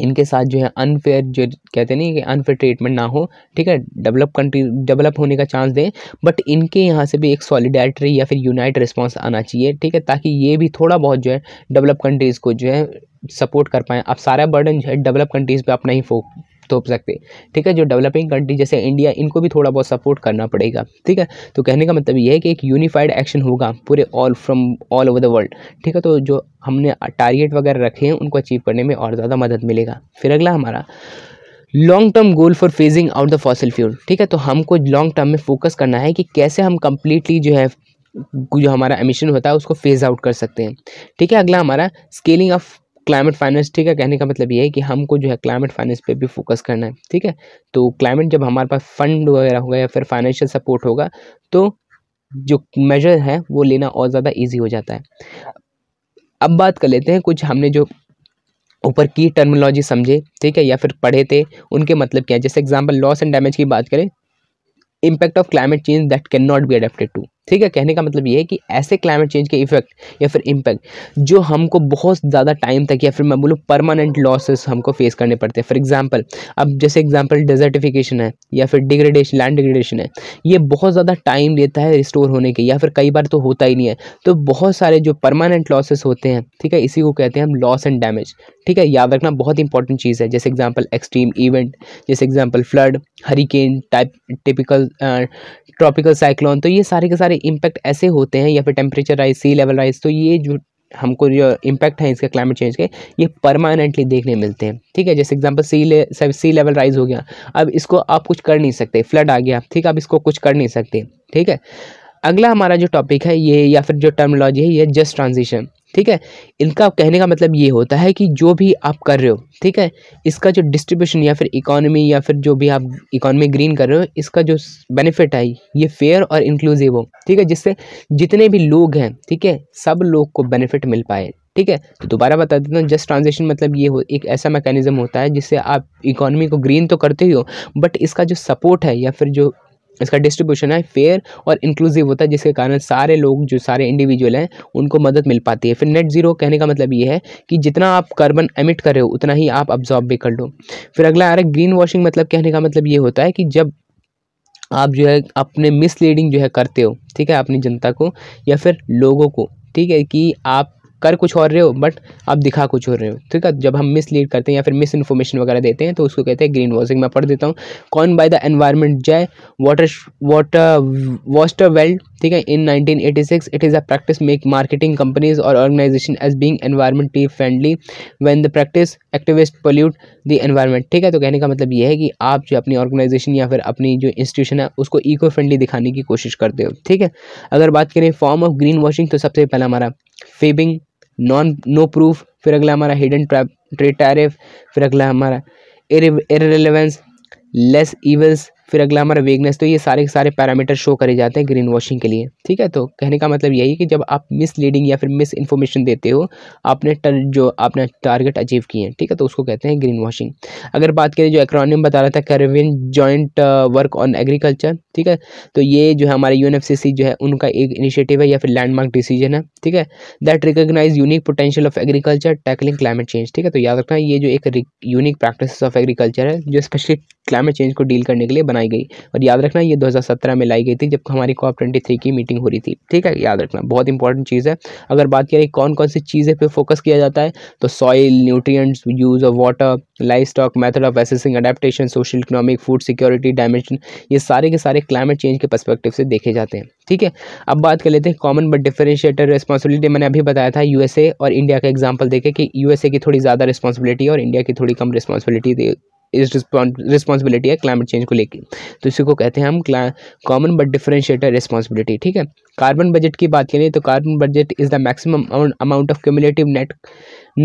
इनके साथ जो है अनफेयर जो कहते नहीं कि अनफेयर ट्रीटमेंट ना हो ठीक है डेवलप कंट्री डेवलप होने का चांस दें बट इनके यहाँ से भी एक सॉलिडेटरी या फिर यूनाइट रिस्पॉन्स आना चाहिए ठीक है ताकि ये भी थोड़ा बहुत जो है डेवलप कंट्रीज़ को जो है सपोर्ट कर पाएँ अब सारा बर्डन जो है डेवलप कंट्रीज़ पर अपना ही थोप सकते ठीक है जो डेवलपिंग कंट्री जैसे इंडिया इनको भी थोड़ा बहुत सपोर्ट करना पड़ेगा ठीक है तो कहने का मतलब ये है कि एक यूनिफाइड एक्शन होगा पूरे all from all over the world ठीक है तो जो हमने टारगेट वगैरह रखे हैं उनको अचीव करने में और ज़्यादा मदद मिलेगा फिर अगला हमारा long term goal for phasing out the fossil fuel ठीक है तो हमको लॉन्ग टर्म में फोकस करना है कि कैसे हम कंप्लीटली जो है जो हमारा एमिशन होता है उसको फेज़ आउट कर सकते हैं ठीक है अगला हमारा स्केलिंग ऑफ क्लाइमेट फाइनेंस ठीक है कहने का मतलब ये है कि हमको जो है क्लाइमेट फाइनेंस पे भी फोकस करना है ठीक है तो क्लाइमेट जब हमारे पास फंड वगैरह होगा या फिर फाइनेंशियल सपोर्ट होगा तो जो मेजर है वो लेना और ज़्यादा ईजी हो जाता है अब बात कर लेते हैं कुछ हमने जो ऊपर की टर्मिनोलॉजी समझे ठीक है या फिर पढ़े थे उनके मतलब क्या है जैसे एग्जाम्पल लॉस एंड डैमेज की बात करें impact of climate change that cannot be adapted to ठीक है कहने का मतलब ये है कि ऐसे क्लाइमेट चेंज के इफेक्ट या फिर इम्पैक्ट जो हमको बहुत ज़्यादा टाइम तक या फिर मैं बोलूँ परमानेंट लॉसेस हमको फेस करने पड़ते हैं फॉर एग्जाम्पल अब जैसे एग्जाम्पल डेजर्टिफिकेशन है या फिर डिग्रेडेशन लैंड डिग्रेडेशन है ये बहुत ज़्यादा टाइम लेता है रिस्टोर होने के या फिर कई बार तो होता ही नहीं है तो बहुत सारे जो परमानेंट लॉसेस होते हैं ठीक है इसी को कहते हैं हम लॉस एंड डैमेज ठीक है याद रखना बहुत इंपॉर्टेंट चीज़ है जैसे एग्जाम्पल एक्सट्रीम इवेंट जैसे example flood hurricane type typical tropical cyclone तो ये सारे के सारे इम्पैक्ट ऐसे होते हैं या फिर temperature rise sea level rise तो ये जो हमको जो इम्पैक्ट है इसके क्लाइमेट चेंज के ये परमानेंटली देखने मिलते हैं ठीक है जैसे एग्जांपल सी ले सी लेवल राइज हो गया अब इसको आप कुछ कर नहीं सकते फ्लड आ गया ठीक है अब इसको कुछ कर नहीं सकते ठीक है अगला हमारा जो टॉपिक है ये या फिर जो टर्मोलॉजी है ये जस्ट ट्रांजिशन ठीक है इनका कहने का मतलब ये होता है कि जो भी आप कर रहे हो ठीक है इसका जो डिस्ट्रीब्यूशन या फिर इकोनॉमी या फिर जो भी आप इकोनॉमी ग्रीन कर रहे हो इसका जो बेनिफिट है ये फेयर और इंक्लूसिव हो ठीक है जिससे जितने भी लोग हैं ठीक है सब लोग को बेनिफिट मिल पाए ठीक है तो दोबारा बता देता हूँ जस्ट ट्रांजेक्शन मतलब ये हो एक ऐसा मैकेनिज्म होता है जिससे आप इकोनॉमी को ग्रीन तो करते ही हो बट इसका जो सपोर्ट है या फिर जो इसका डिस्ट्रीब्यूशन है फेयर और इंक्लूसिव होता है जिसके कारण सारे लोग जो सारे इंडिविजुअल हैं उनको मदद मिल पाती है फिर नेट जीरो कहने का मतलब ये है कि जितना आप कार्बन एमिट कर रहे हो उतना ही आप अब्जॉर्ब भी कर लो फिर अगला आ रहा है ग्रीन वॉशिंग मतलब कहने का मतलब ये होता है कि जब आप जो है अपने मिसलीडिंग जो है करते हो ठीक है अपनी जनता को या फिर लोगों को ठीक है कि आप कर कुछ और रहे हो बट आप दिखा कुछ और रहे हो ठीक है जब हम मिसलीड करते हैं या फिर मिस इन्फॉर्मेशन वगैरह देते हैं तो उसको कहते हैं ग्रीन वॉशिंग मैं पढ़ देता हूँ कॉन बाय द एनवायरमेंट जय वाटर वाटर वॉस्टर वेल्ड ठीक है in 1986 it is a practice make marketing companies और organisation as being environmentally friendly when the practice activist pollute the environment ठीक है तो कहने का मतलब ये है कि आप जो अपनी ऑर्गेनाइजेशन या फिर अपनी जो इंस्टीट्यूशन है उसको इको फ्रेंडली दिखाने की कोशिश करते हो ठीक है अगर बात करें फॉर्म ऑफ ग्रीन वॉशिंग तो सबसे पहला हमारा फेबिंग नॉन नो प्रूफ फिर अगला हमारा हिडन ट्रेड टैरिफ फिर अगला हमारा रिलेवेंस लेस इवेंस फिर अगला हमारा वेगनेस तो ये सारे सारे पैरामीटर शो करे जाते हैं ग्रीन वॉशिंग के लिए ठीक है तो कहने का मतलब यही है कि जब आप मिसलीडिंग या फिर मिस इन्फॉर्मेशन देते हो आपने टर, जो आपने टारगेट अचीव किए हैं ठीक है तो उसको कहते हैं ग्रीन वॉशिंग अगर बात करें जो एक्रोनियम बता रहा था Koronivia joint work on agriculture ठीक है तो ये जो है हमारे यू जो है उनका एक इनिशिएटिव है या फिर लैंडमार्क डिसीजन है ठीक है that recognise unique potential of agriculture tackling climate change ठीक है तो याद रखना ये जो एक यूनिक प्रैक्टिस ऑफ एग्रीकल्चर है जो स्पेशली क्लाइमेट चेंज को डील करने के लिए बना बनाई गई और याद रखना ये 2017 में लाई गई थी जब हमारी कॉप ट्वेंटी की मीटिंग हो रही थी ठीक है याद रखना बहुत इंपॉर्टेंट चीज़ है अगर बात करें कौन कौन सी चीज़ें पे फोकस किया जाता है तो soil nutrients use of water livestock method of assessing adaptation social economic food security dimension ये सारे के सारे क्लाइमेट चेंज के परस्पेक्टिव से देखे जाते हैं ठीक है अब बात कर लेते हैं कॉमन बट डिफरेंशिएटर रिस्पॉन्सिबिलिटी मैंने अभी बताया था यूएसए और इंडिया का एग्जाम्पल देखे कि यूएसए की थोड़ी ज़्यादा रिस्पॉन्सिबिलिटी और इंडिया की थोड़ी कम रिस्पॉन्सिबिलिटी रिस्पॉन्सिबिलिटी है क्लाइमेट चेंज को लेकर तो इसी को कहते हैं हम कॉमन बट डिफरेंशिएटर रिस्पॉन्सिबिलिटी ठीक है कार्बन बजट की बात करें तो carbon budget is the maximum amount of cumulative net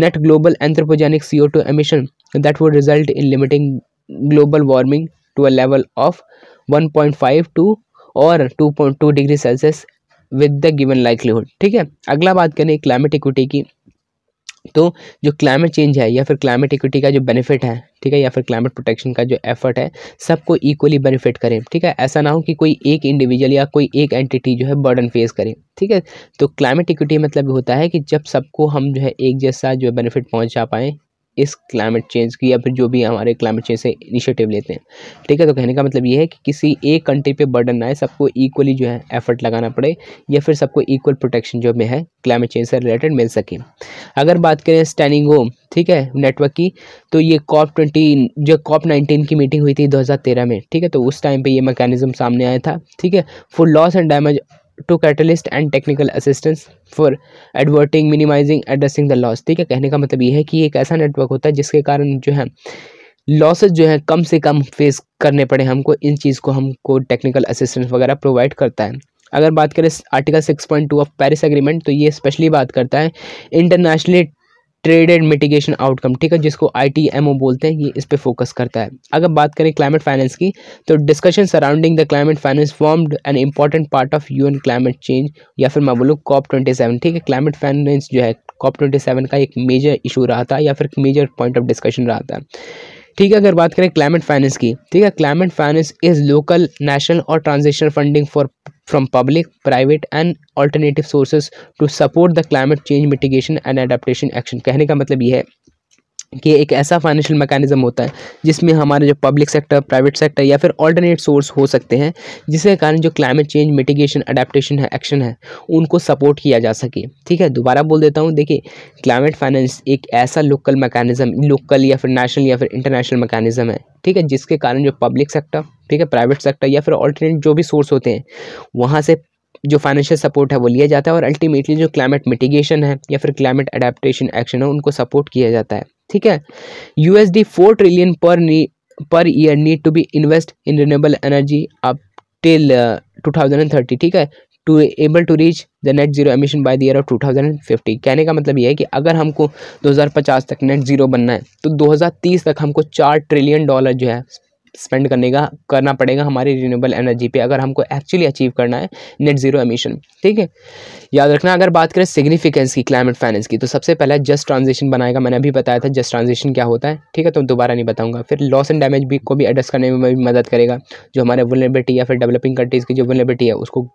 net global anthropogenic C O two emission that would result in limiting global warming to a level of one point five to और two point two degree Celsius with the given livelihood ठीक है अगला बात करें climate equity की तो जो climate change है या फिर क्लाइमेट इक्विटी का जो बेनिफिट है ठीक है या फिर क्लाइमेट प्रोटेक्शन का जो एफर्ट है सबको इक्वली बेनिफिट करें ठीक है ऐसा ना हो कि कोई एक इंडिविजुअल या कोई एक एंटिटी जो है बर्डन फेस करे ठीक है तो क्लाइमेट इक्विटी मतलब होता है कि जब सबको हम जो है एक जैसा जो है बेनिफिट पहुँचा पाएँ इस क्लाइमेट चेंज की या फिर जो भी हमारे क्लाइमेट चेंज से इनिशिएटिव लेते हैं ठीक है तो कहने का मतलब ये है कि किसी एक कंट्री पे बर्डन ना है सबको इक्वली जो है एफर्ट लगाना पड़े या फिर सबको इक्वल प्रोटेक्शन जो में है क्लाइमेट चेंज से रिलेटेड मिल सके अगर बात करें स्टैंडिंग होम ठीक है नेटवर्क की तो ये कॉप ट्वेंटी जो कॉप नाइनटीन की मीटिंग हुई थी दो में ठीक है तो उस टाइम पर यह मैकेनिज्म सामने आया था ठीक है full loss and damage to catalyst and technical assistance for averting minimising addressing the loss ठीक है कहने का मतलब ये है कि एक ऐसा नेटवर्क होता है जिसके कारण जो है लॉसेज जो है कम से कम फेस करने पड़े हमको इन चीज़ को हमको टेक्निकल असिस्टेंस वगैरह प्रोवाइड करता है अगर बात करें article six point two of Paris agreement तो ये स्पेशली बात करता है internationally trade and mitigation outcome ठीक है जिसको आई बोलते हैं ये इस पर फोकस करता है अगर बात करें क्लाइमेट फाइनेंस की तो discussion surrounding the climate finance formed an important part of U climate change या फिर मैं बोलूँ कॉप ट्वेंटी सेवन ठीक है क्लाइमेट फाइनेंस जो है कॉप ट्वेंटी सेवन का एक मेजर इशू रहा था या फिर मेजर पॉइंट ऑफ डिस्कशन रहा था ठीक है अगर बात करें क्लाइमेट फाइनेंस की ठीक है climate finance is local national और transitional funding for from public private and alternative sources to support the climate change mitigation and adaptation action कहने का मतलब ये है कि एक ऐसा फाइनेंशियल मैकेनिज़्म होता है जिसमें हमारे जो पब्लिक सेक्टर प्राइवेट सेक्टर या फिर ऑल्टरनेट सोर्स हो सकते हैं जिसके कारण जो क्लाइमेट चेंज मिटिगेशन अडेप्टशन है एक्शन है उनको सपोर्ट किया जा सके ठीक है दोबारा बोल देता हूँ देखिए क्लाइमेट फाइनेंस एक ऐसा लोकल मैकेनिज़्म लोकल या फिर नेशनल या फिर इंटरनेशनल मैकेनिज़्म है ठीक है जिसके कारण जो पब्लिक सेक्टर ठीक है प्राइवेट सेक्टर या फिर ऑल्टरनेट जो भी सोर्स होते हैं वहाँ से जो फाइनेंशियल सपोर्ट है वो लिया जाता है और अल्टीमेटली जो क्लाइमेट मिटिगेशन है या फिर क्लाइमेट अडेप्टशन एक्शन है उनको सपोर्ट किया जाता है ठीक है USD four trillion per per year need to be invest in renewable energy up till two thousand and thirty ठीक है to able to reach the net zero emission by the year of two thousand and fifty कहने का मतलब ये है कि अगर हमको दो हज़ार पचास तक नेट जीरो बनना है तो दो हज़ार तीस तक हमको चार ट्रिलियन डॉलर जो है स्पेंड करने का करना पड़ेगा हमारी रिन्यूएबल एनर्जी पे अगर हमको एक्चुअली अचीव करना है नेट जीरो एमिशन ठीक है याद रखना अगर बात करें सिग्निफिकेंस की क्लाइमेट फाइनेंस की तो सबसे पहले जस्ट ट्रांजेक्शन बनाएगा मैंने अभी बताया था जस्ट ट्रांजेक्शन क्या होता है ठीक है तो दोबारा नहीं बताऊंगा फिर लॉस एंड डैमेज भी को भी एड्रेस करने में भी मदद करेगा जो हमारे वनलेबिलिटी या फिर डेवलपिंग कंट्रीज़ की जो वनलेबिलिटी है उसको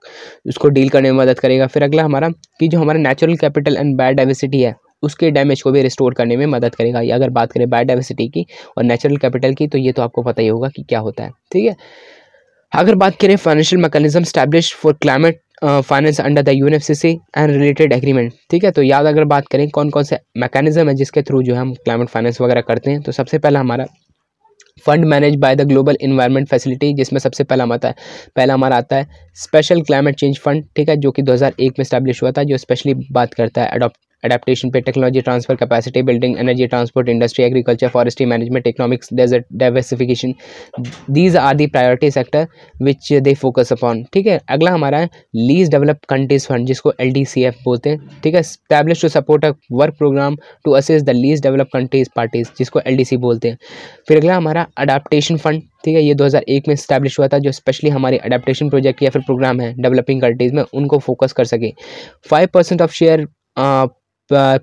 उसको डील करने में मदद करेगा फिर अगला हमारा कि जो हमारा नेचुरल कैपिटल एंड बायोडाइवर्सिटी है उसके डैमेज को भी रिस्टोर करने में मदद करेगा अगर बात करें बायोडाइवर्सिटी की और नेचुरल कैपिटल की तो ये तो आपको पता ही होगा कि क्या होता है ठीक है अगर बात करें financial mechanism establish for climate finance under the UNFCC and related agreement ठीक है तो याद अगर बात करें कौन कौन से मैकेनिज्म है जिसके थ्रू जो है हम क्लाइमेट फाइनेंस वगैरह करते हैं तो सबसे पहला हमारा fund manage by the global environment facility जिसमें सबसे पहला आता है पहला हमारा आता है स्पेशल क्लाइमेट चेंज फंड ठीक है जो कि 2001 में स्टैब्लिश हुआ था जो स्पेशली बात करता है अडॉप्ट adaptation पे technology transfer capacity building energy transport industry agriculture forestry management economics desert diversification these are the priority sector which they focus upon ठीक है अगला हमारा है लीज डेवलप कंट्रीज फंड जिसको एल बोलते हैं ठीक है establish to support a work programme to assist the least develop countries parties जिसको एल बोलते हैं फिर अगला हमारा अडाप्टेशन फंड ठीक है ये 2001 में स्टैब्लिश हुआ था जो स्पेशली हमारे अडाप्टेशन प्रोजेक्ट या फिर प्रोग्राम है डेवलपिंग कंट्रीज़ में उनको फोकस कर सके five percent of share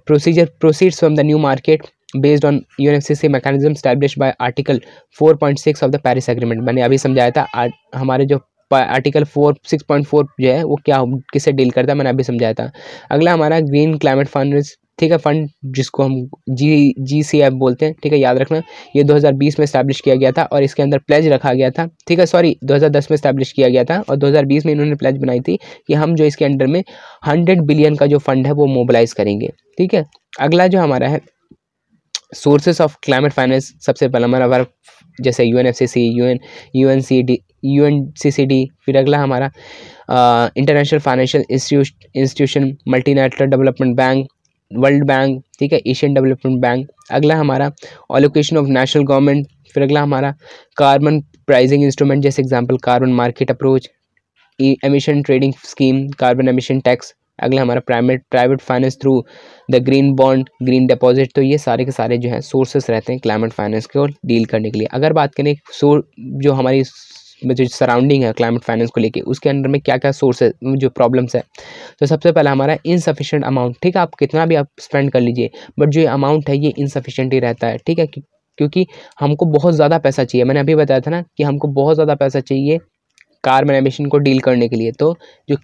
procedure proceeds from the new market based on U N mechanism establish by article four point six of the Paris agreement मैंने अभी समझाया था हमारे जो article four six point four जो है वो क्या किससे डील करता है मैंने अभी समझाया था अगला हमारा ग्रीन क्लाइमेट फंड ठीक है फंड जिसको हम जी जी सी एफ बोलते हैं ठीक है याद रखना ये 2020 में इस्टेब्लिश किया गया था और इसके अंदर प्लेज रखा गया था ठीक है सॉरी 2010 में इस्टेब्लिश किया गया था और 2020 में इन्होंने प्लेज बनाई थी कि हम जो इसके अंडर में 100 बिलियन का जो फंड है वो मोबिलाइज करेंगे ठीक है अगला जो हमारा है सोर्सेज ऑफ क्लाइमेट फाइनेंस सबसे पहला हमारा हमारा जैसे U N F C C U N U N C D U N C C D फिर अगला हमारा international financial institution multinational development bank world bank ठीक है एशियन डेवलपमेंट बैंक अगला हमारा ऑलोकेशन ऑफ नेशनल गवर्नमेंट फिर अगला हमारा कार्बन प्राइजिंग इंस्ट्रूमेंट जैसे example carbon market approach emission trading scheme carbon emission tax अगला हमारा private private finance through the green bond green deposit तो ये सारे के सारे जो है सोर्सेस रहते हैं क्लाइमेट फाइनेंस के और डील करने के लिए अगर बात करें सो जो हमारी जो सराउंडिंग है क्लाइमेट फाइनेंस को लेके उसके अंडर में क्या क्या सोर्स है जो प्रॉब्लम्स है तो सबसे पहला हमारा इनसफिशेंट अमाउंट ठीक है आप कितना भी आप स्पेंड कर लीजिए बट जो अमाउंट है ये इनसफिशेंट ही रहता है ठीक है क्योंकि हमको बहुत ज़्यादा पैसा चाहिए मैंने अभी बताया था ना कि हमको बहुत ज़्यादा पैसा चाहिए कार एमिशन को डील करने के लिए तो जो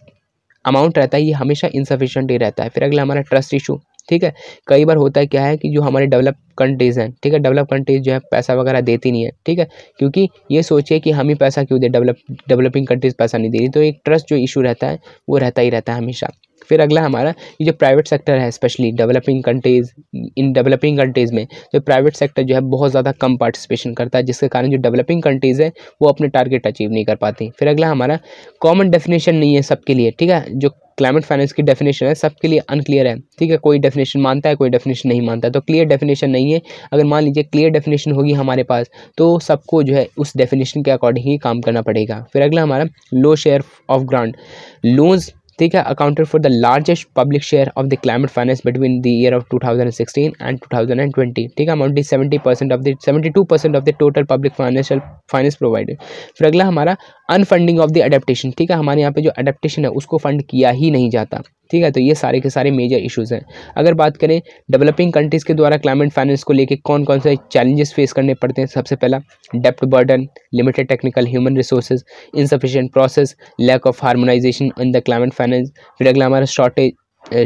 अमाउंट रहता है ये हमेशा इनसफिशेंट ही रहता है फिर अगला हमारा ट्रस्ट इशू ठीक है कई बार होता है क्या है कि जो हमारे डेवलप कंट्रीज़ हैं ठीक है डेवलप कंट्रीज़ जो है पैसा वगैरह देती नहीं है ठीक है क्योंकि ये सोचिए कि हम ही पैसा क्यों दे डेवलप डेवलपिंग कंट्रीज़ पैसा नहीं दे रही तो एक ट्रस्ट जो इशू रहता है वो रहता ही रहता है हमेशा फिर अगला हमारा ये जो प्राइवेट सेक्टर है specially developing countries in developing countries में तो प्राइवेट सेक्टर जो है बहुत ज़्यादा कम पार्टिसिपेशन करता है जिसके कारण जो डेवलपिंग कंट्रीज़ है वो अपने टारगेट अचीव नहीं कर पाती फिर अगला हमारा कॉमन डेफिनेशन नहीं है सबके लिए ठीक है जो क्लाइमेट फाइनेंस की डेफिनेशन है सबके लिए अनक्लियर है ठीक है कोई डेफिनेशन मानता है कोई डेफिनेशन नहीं मानता तो क्लियर डेफिनेशन नहीं है अगर मान लीजिए क्लियर डेफिनेशन होगी हमारे पास तो सबको जो है उस डेफिनेशन के अकॉर्डिंग ही काम करना पड़ेगा फिर अगला हमारा low share of grant loans ठीक है accounted for the largest public share of the climate finance between the year of 2016 and 2020 ठीक है amount seventy percent of the seventy two percent of the total public financial finance provided फिर अगला हमारा अनफंडिंग of the adaptation ठीक है हमारे यहाँ पे जो अडेप्टेशन है उसको फंड किया ही नहीं जाता ठीक है तो ये सारे के सारे मेजर इशूज़ हैं अगर बात करें डेवलपिंग कंट्रीज़ के द्वारा क्लाइमेट फाइनेंस को लेकर कौन कौन से चैलेंजेस फेस करने पड़ते हैं सबसे पहला डेप्ट burden limited technical human resources insufficient process lack of harmonisation in the climate finance फिर अगला हमारा shortage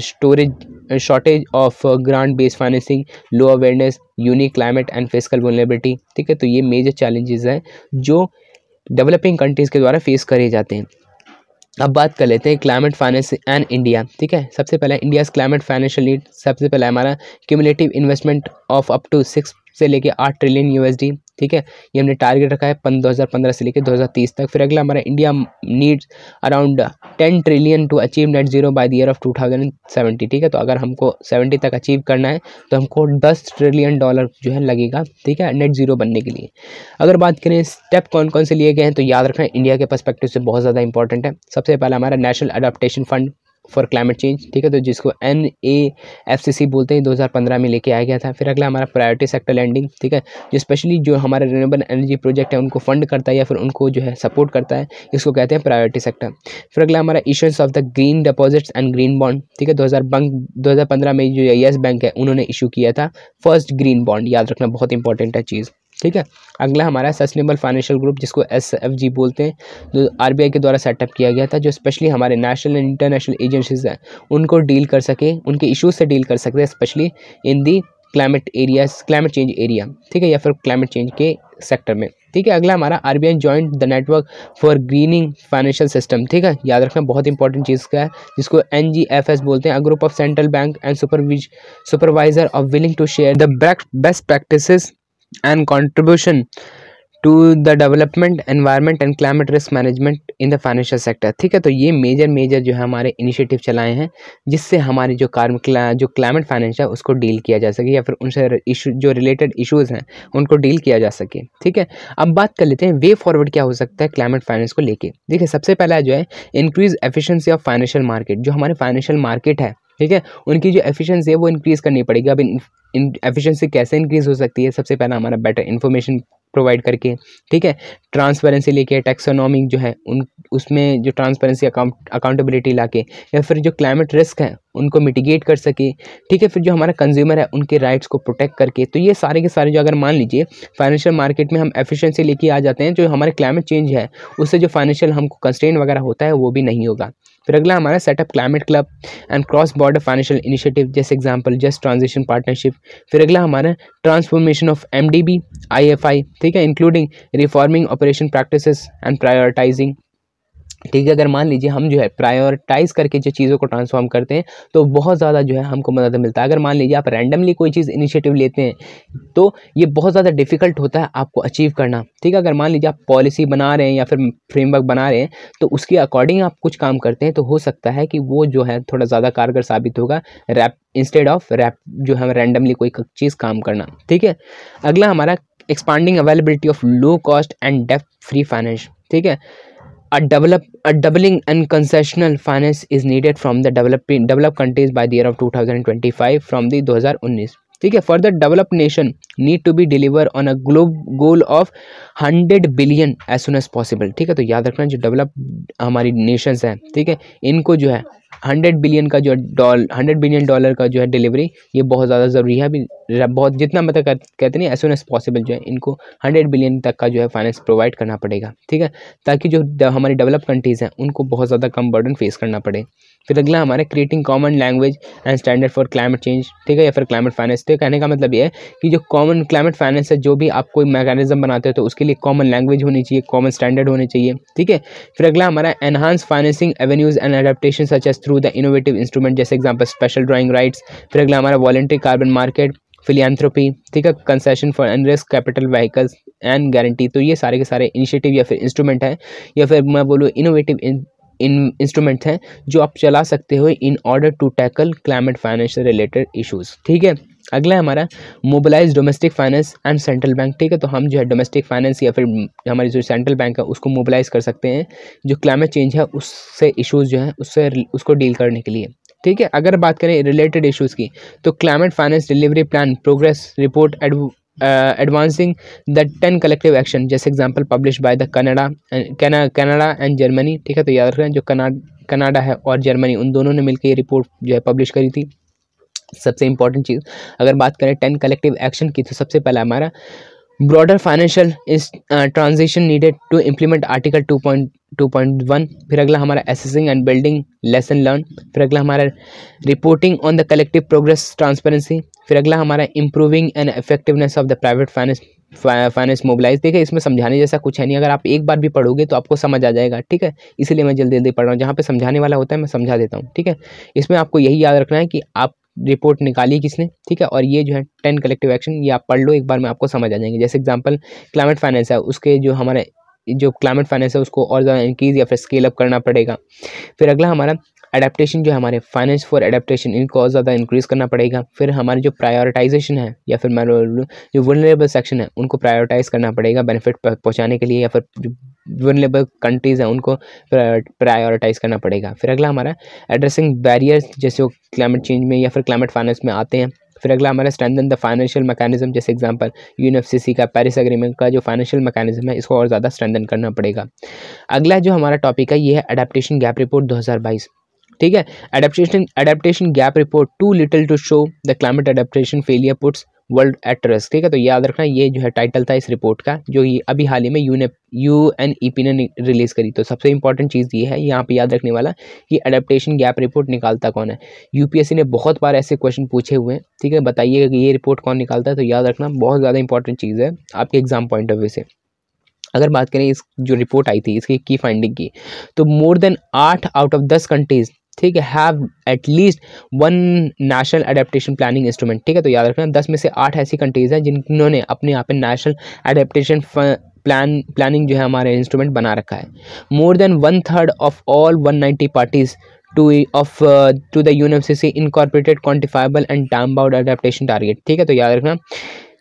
storage shortage of grant based financing low awareness unique climate and physical vulnerability ठीक है तो ये मेजर चैलेंजेस हैं जो डेवलपिंग कंट्रीज़ के द्वारा फेस करे जाते हैं अब बात कर लेते हैं क्लाइमेट फाइनेंस एंड इंडिया ठीक है सबसे पहले इंडियाज़ क्लाइमेट फाइनेंशियल नीड सबसे पहले हमारा cumulative investment of up to six से लेके आठ ट्रिलियन यूएसडी ठीक है ये हमने टारगेट रखा है हज़ार पंद्रह से लेकर 2030 तक फिर अगला हमारा India needs around 10 trillion to achieve net zero by the year of 2070 ठीक है तो अगर हमको 70 तक अचीव करना है तो हमको 10 ट्रिलियन डॉलर जो है लगेगा ठीक है नेट जीरो बनने के लिए अगर बात करें स्टेप कौन कौन से लिए गए हैं तो याद रखना इंडिया के परस्पेक्टिव से बहुत ज़्यादा इंपॉर्टेंट है सबसे पहला हमारा national adaptation fund for climate change ठीक है तो जिसको एन ए एफ सी सी बोलते हैं 2015 में लेके आया गया था फिर अगला हमारा प्रायोरिटी सेक्टर लैंडिंग ठीक है जो स्पेशली जो हमारे रिन्यूएबल एनर्जी प्रोजेक्ट है उनको फंड करता है या फिर उनको जो है सपोर्ट करता है इसको कहते हैं प्रायोरिटी सेक्टर फिर अगला हमारा issues of the green deposits and green bond ठीक है दो हज़ार में जो येस बैंक है उन्होंने इशू किया था फर्स्ट ग्रीन बॉन्ड याद रखना बहुत इंपॉर्टेंट है चीज़ ठीक है अगला हमारा सस्टेनेबल फाइनेंशियल ग्रुप जिसको एस एफ जी बोलते हैं जो आर बी आई के द्वारा सेटअप किया गया था जो स्पेशली हमारे नेशनल एंड इंटरनेशनल एजेंसीज हैं उनको डील कर सके उनके इशूज़ से डील कर सकते हैं specially in the climate area climate change area ठीक है या फिर क्लाइमेट चेंज के सेक्टर में ठीक है अगला हमारा R B I joint the network for greening financial system ठीक है याद रखना बहुत इंपॉर्टेंट चीज़ का है जिसको एन जी एफ एस बोलते हैं a group of central bank and supervise supervisor of willing to share the best practice and contribution to the development environment and climate risk management in the financial sector ठीक है तो ये major major जो है हमारे initiative चलाए हैं जिससे हमारे जो कार्म जो क्लाइमेट फाइनेंस है उसको डील किया जा सके या फिर उनसे इशू जो रिलेटेड इशूज़ हैं उनको डील किया जा सके ठीक है अब बात कर लेते हैं वे forward क्या हो सकता है क्लाइमेट फाइनेंस को लेके देखिए सबसे पहला जो है increase efficiency of financial market जो हमारे फाइनेंशियल मार्केट है ठीक है उनकी जो एफिशिएंसी है वो इंक्रीज़ करनी पड़ेगी अब इन एफिशिएंसी कैसे इंक्रीज़ हो सकती है सबसे पहला हमारा बेटर इन्फॉर्मेशन प्रोवाइड करके ठीक है ट्रांसपेरेंसी लेके टैक्सोनॉमिक जो है उन उसमें जो ट्रांसपेरेंसी अकाउंट अकाउंटेबिलिटी ला के या फिर जो क्लाइमेट रिस्क है उनको मिटिगेट कर सके ठीक है फिर जो हमारा कंज्यूमर है उनके राइट्स को प्रोटेक्ट करके तो ये सारे के सारे जो अगर मान लीजिए फाइनेंशियल मार्केट में हम एफिशिएंसी लेके आ जाते हैं जो हमारे क्लाइमेट चेंज है उससे जो फाइनेंशियल हमको कंस्ट्रेंट वगैरह होता है वो भी नहीं होगा फिर अगला हमारा setup climate club and cross border financial initiative जैसे एग्जांपल जस्ट ट्रांजिशन पार्टनरशिप फिर अगला हमारा transformation of M D B I F I ठीक है including reforming operation practices and prioritising ठीक है अगर मान लीजिए हम जो है प्रायोरिटाइज करके जो चीज़ों को ट्रांसफॉर्म करते हैं तो बहुत ज़्यादा जो है हमको मदद मिलता है अगर मान लीजिए आप रैंडमली कोई चीज़ इनिशिएटिव लेते हैं तो ये बहुत ज़्यादा डिफिकल्ट होता है आपको अचीव करना ठीक है अगर मान लीजिए आप पॉलिसी बना रहे हैं या फिर फ्रेमवर्क बना रहे हैं तो उसके अकॉर्डिंग आप कुछ काम करते हैं तो हो सकता है कि वो जो है थोड़ा ज़्यादा कारगर साबित होगा रैप इंस्टेड ऑफ रैप जो है रैंडमली कोई चीज़ काम करना ठीक है अगला हमारा expanding availability of low cost and debt free finance ठीक है a develop a doubling and concessional finance is needed from the developing developed countries by the year of 2025 from the 2019 ठीक है further developed nation need to be deliver on a globe goal of hundred billion as soon as possible ठीक है तो याद रखना जो develop हमारी Nations हैं ठीक है इनको जो है हंड्रेड बिलियन का जो डॉल हंड्रेड बिलियन डॉलर का जो है डिलीवरी ये बहुत ज़्यादा ज़रूरी है अभी बहुत जितना मतलब कहते नहीं एज सुन एज पॉसिबल जो है इनको हंड्रेड बिलियन तक का जो है फाइनेंस प्रोवाइड करना पड़ेगा ठीक है ताकि जो हमारी डेवलप कंट्रीज़ हैं उनको बहुत ज़्यादा कम बर्डन फेस करना पड़े फिर अगला हमारे creating common language and standard for climate change ठीक है या फिर क्लाइमेट फाइनेंस तो कहने का मतलब ये है कि जो कॉमन क्लाइमेट फाइनेंस है जो भी आप कोई मैकेनिज्म बनाते हो तो उसके लिए कॉमन लैंग्वेज होनी चाहिए कॉमन स्टैंडर्ड होने चाहिए ठीक है फिर अगला हमारा enhance financing avenues and adaptation such as process through the innovative instrument जैसे एग्जाम्पल स्पेशल ड्राइंग राइट्स फिर अगला हमारा वॉलेंट्री कार्बन मार्केट फिलियंथ्रोपी ठीक है concession for unrest capital vehicles and guarantee तो ये सारे के सारे इनिशिएटिव या फिर इंस्ट्रूमेंट हैं या फिर मैं बोलूँ इनोवेटिव इन इंस्ट्रूमेंट हैं जो आप चला सकते हो in order to tackle climate financial related issues ठीक है अगला हमारा mobilize domestic finance and central bank ठीक है तो हम जो है डोमेस्टिक फाइनेंस या फिर हमारी जो सेंट्रल बैंक है उसको मोबिलाइज कर सकते हैं जो क्लाइमेट चेंज है उससे इशूज़ जो है उससे उसको डील करने के लिए ठीक है अगर बात करें रिलेटेड इश्यूज़ की तो climate finance delivery plan progress report advancing the ten collective action जैसे example publish by the Canada Canada and Germany ठीक है तो याद रखें जो कनाडा है और जर्मनी उन दोनों ने मिलकर ये रिपोर्ट जो है पब्लिश करी थी सबसे इंपॉर्टेंट चीज़ अगर बात करें टेन कलेक्टिव एक्शन की तो सबसे पहला हमारा broader financial transaction needed to implement article two point two point one फिर अगला हमारा assessing and building lesson learn फिर अगला हमारा reporting on the collective progress transparency फिर अगला हमारा improving and effectiveness of the private finance finance mobilize देखिए इसमें समझाने जैसा कुछ है नहीं अगर आप एक बार भी पढ़ोगे तो आपको समझ आ जाएगा ठीक है इसीलिए मैं जल्दी जल्दी पढ़ रहा हूँ जहाँ पे समझाने वाला होता है मैं समझा देता हूँ ठीक है इसमें आपको यही याद रखना है कि आप रिपोर्ट निकाली किसने ठीक है और ये जो है टेन कलेक्टिव एक्शन ये आप पढ़ लो एक बार में आपको समझ आ जाएंगे जैसे एग्जाम्पल क्लाइमेट फाइनेंस है उसके जो हमारे जो क्लाइमेट फाइनेंस है उसको और ज़्यादा इंक्रीज या फिर स्केल अप करना पड़ेगा फिर अगला हमारा अडेप्टेशन जो हमारे फाइनेंस फॉर अडेप्टेशन इनको और ज़्यादा इंक्रीज़ करना पड़ेगा फिर हमारे जो प्रायोरिटाइजेशन है या फिर हमारे जो वनरेबल सेक्शन है उनको प्रायोरिटाइज़ करना पड़ेगा बेनिफिट पहुँचाने के लिए या फिर जो वनरेबल कंट्रीज़ हैं उनको प्रायोरिटाइज़ करना पड़ेगा फिर अगला हमारा एड्रेसिंग बैरियर्स जैसे वो क्लाइमेट चेंज में या फिर क्लाइमेट फाइनेंस में आते हैं फिर अगला हमारा स्ट्रेंथन द फाइनेंशियल मैकेनिज्म जैसे एग्जांपल यूएनएफसीसी का पेरिस अग्रीमेंट का जो फाइनेंशियल मैकेनिज्म है इसको और ज़्यादा स्ट्रेंथन करना पड़ेगा अगला जो हमारा टॉपिक है ये है अडेप्टेशन गैप रिपोर्ट 2022 ठीक है adaptation adaptation gap report too little too show the climate adaptation failure puts world at risk ठीक है तो याद रखना ये जो है टाइटल था इस रिपोर्ट का जो ये अभी हाल ही में यू e e ने यू एन ई पी ने रिलीज़ करी तो सबसे इंपॉर्टेंट चीज़ ये है यहाँ पे याद रखने वाला कि अडेप्टेशन गैप रिपोर्ट निकालता कौन है यूपीएससी ने बहुत बार ऐसे क्वेश्चन पूछे हुए हैं ठीक है बताइए कि ये रिपोर्ट कौन निकालता है तो याद रखना बहुत ज़्यादा इंपॉर्टेंट चीज़ है आपके एग्जाम पॉइंट ऑफ व्यू से अगर बात करें इस जो रिपोर्ट आई थी इसकी की फाइंडिंग की तो मोर देन आठ आउट ऑफ दस कंट्रीज ठीक है have at least one national adaptation planning instrument ठीक है तो याद रखना दस में से आठ ऐसी कंट्रीज़ हैं जिन्होंने अपने यहाँ पे नेशनल अडेप्टेशन प्लान प्लानिंग जो है हमारे इंस्ट्रूमेंट बना रखा है more than one third of all one ninety parties to of to the university incorporated quantifiable and time bound adaptation target ठीक है तो याद रखना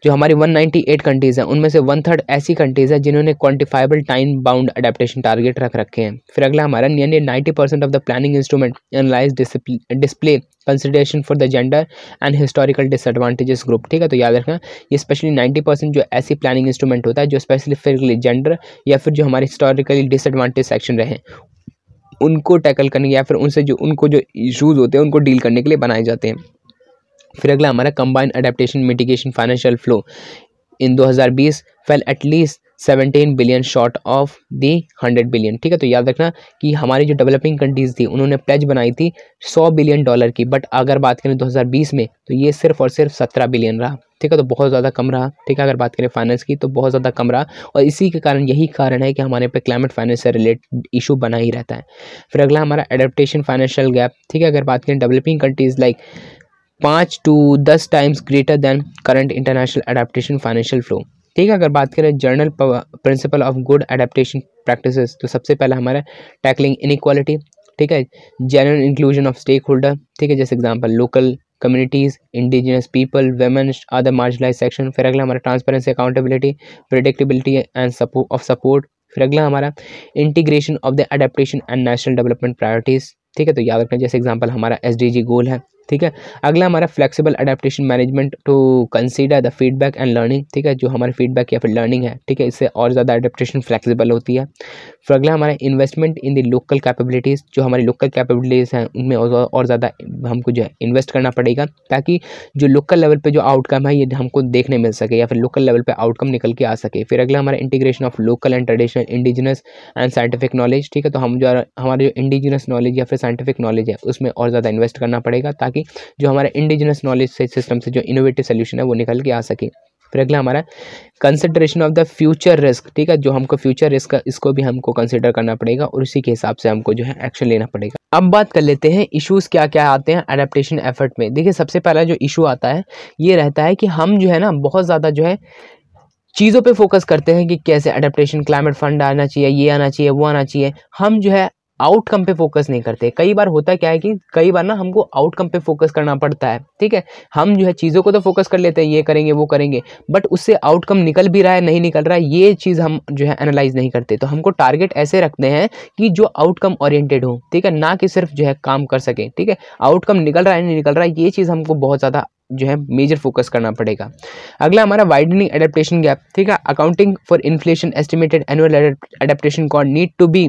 जो हमारी 198 कंट्रीज़ हैं उनमें से वन थर्ड ऐसी कंट्रीज़ हैं जिन्होंने quantifiable time bound adaptation target रख रखे हैं फिर अगला हमारा nearly ninety percent of the planning instrument analyze display consideration for the gender and historical disadvantages group ठीक है तो याद रखना ये स्पेशली नाइन्टी परसेंट जो ऐसी प्लानिंग इंस्ट्रूमेंट होता है जो स्पेसिफिकली जेंडर या फिर जो हमारे हिस्टोरिकली डिसएडवांटेज सेक्शन रहे उनको टैकल करने या फिर उनसे जो उनको जो इशूज़ होते हैं उनको डील करने के लिए बनाए जाते हैं फिर अगला हमारा combine adaptation mitigation financial flow in 2020 fell at least 17 billion short of the hundred billion ठीक है तो याद रखना कि हमारी जो डेवलपिंग कंट्रीज़ थी उन्होंने प्लेज बनाई थी सौ बिलियन डॉलर की बट अगर बात करें 2020 में तो ये सिर्फ और सिर्फ सत्रह बिलियन रहा ठीक है तो बहुत ज़्यादा कम रहा ठीक है अगर बात करें फाइनेंस की तो बहुत ज़्यादा कम रहा और इसी के कारण यही कारण है कि हमारे पे क्लाइमेट फाइनेंस से रिलेटेड इशू बना ही रहता है फिर अगला हमारा एडेप्टेशन फाइनेंशियल गैप ठीक है अगर बात करें डेवलपिंग कंट्रीज़ लाइक पाँच टू दस times greater than current international adaptation financial flow ठीक है अगर बात करें general principle of good adaptation practice तो सबसे पहला हमारा टैकलिंग इनक्वालिटी ठीक है general inclusion of stakeholder ठीक है जैसे example local communities indigenous people women other marginalize section फिर अगला हमारा transparency accountability predictability and of support फिर अगला हमारा integration of the adaptation and national development priorities ठीक है तो याद रखना जैसे एग्जाम्पल हमारा एस गोल है ठीक है अगला हमारा flexible adaptation management to consider the feedback and learning ठीक है जो हमारे फीडबैक या फिर लर्निंग है ठीक है इससे और ज़्यादा अडेप्टशन फ्लेक्सिबल होती है फिर अगला हमारा investment in the local capabilities जो हमारी लोकल कैपेबिलिटीज़ हैं उनमें और ज़्यादा हमको जो है इन्वेस्ट करना पड़ेगा ताकि जो लोकल लेवल पर जो आउटकम है ये हमको देखने मिल सके या फिर लोकल लेवल पर आउटकम निकल के आ सके फिर अगला हमारा integration of local and traditional indigenous and scientific knowledge ठीक है तो हम जो हमारे जो इंडिजिनस नॉलेज या फिर साइंटिफिक नॉलेज है उसमें और ज़्यादा इन्वेस्ट करना पड़ेगा ताकि सके जो हमारा इंडिजिनस नॉलेज सिस्टम से जो इनोवेटिव सोल्यूशन है वो निकल के आ सके फिर अगला हमारा consideration of the future risk ठीक है जो हमको फ्यूचर रिस्क का इसको भी हमको कंसिडर करना पड़ेगा और उसी के हिसाब से हमको जो है एक्शन लेना पड़ेगा अब बात कर लेते हैं इश्यूज क्या क्या आते हैं अडेप्टेशन एफर्ट में देखिए सबसे पहला जो इशू आता है ये रहता है कि हम जो है ना बहुत ज़्यादा जो है चीज़ों पे फोकस करते हैं कि कैसे अडेप्टेशन क्लाइमेट फंड आना चाहिए ये आना चाहिए वो आना चाहिए हम जो है आउटकम पे फोकस नहीं करते कई बार होता क्या है कि कई बार ना हमको आउटकम पे फोकस करना पड़ता है ठीक है हम जो है चीज़ों को तो फोकस कर लेते हैं ये करेंगे वो करेंगे बट उससे आउटकम निकल भी रहा है नहीं निकल रहा है ये चीज़ हम जो है एनालाइज नहीं करते तो हमको टारगेट ऐसे रखते हैं कि जो आउटकम ओरिएंटेड हो ठीक है ना कि सिर्फ जो है काम कर सकें ठीक है आउटकम निकल रहा है नहीं निकल रहा है ये चीज़ हमको बहुत ज़्यादा जो है मेजर फोकस करना पड़ेगा अगला हमारा वाइडनिंग एडेप्टेशन गैप ठीक है accounting for inflation estimated annual adaptation con need to be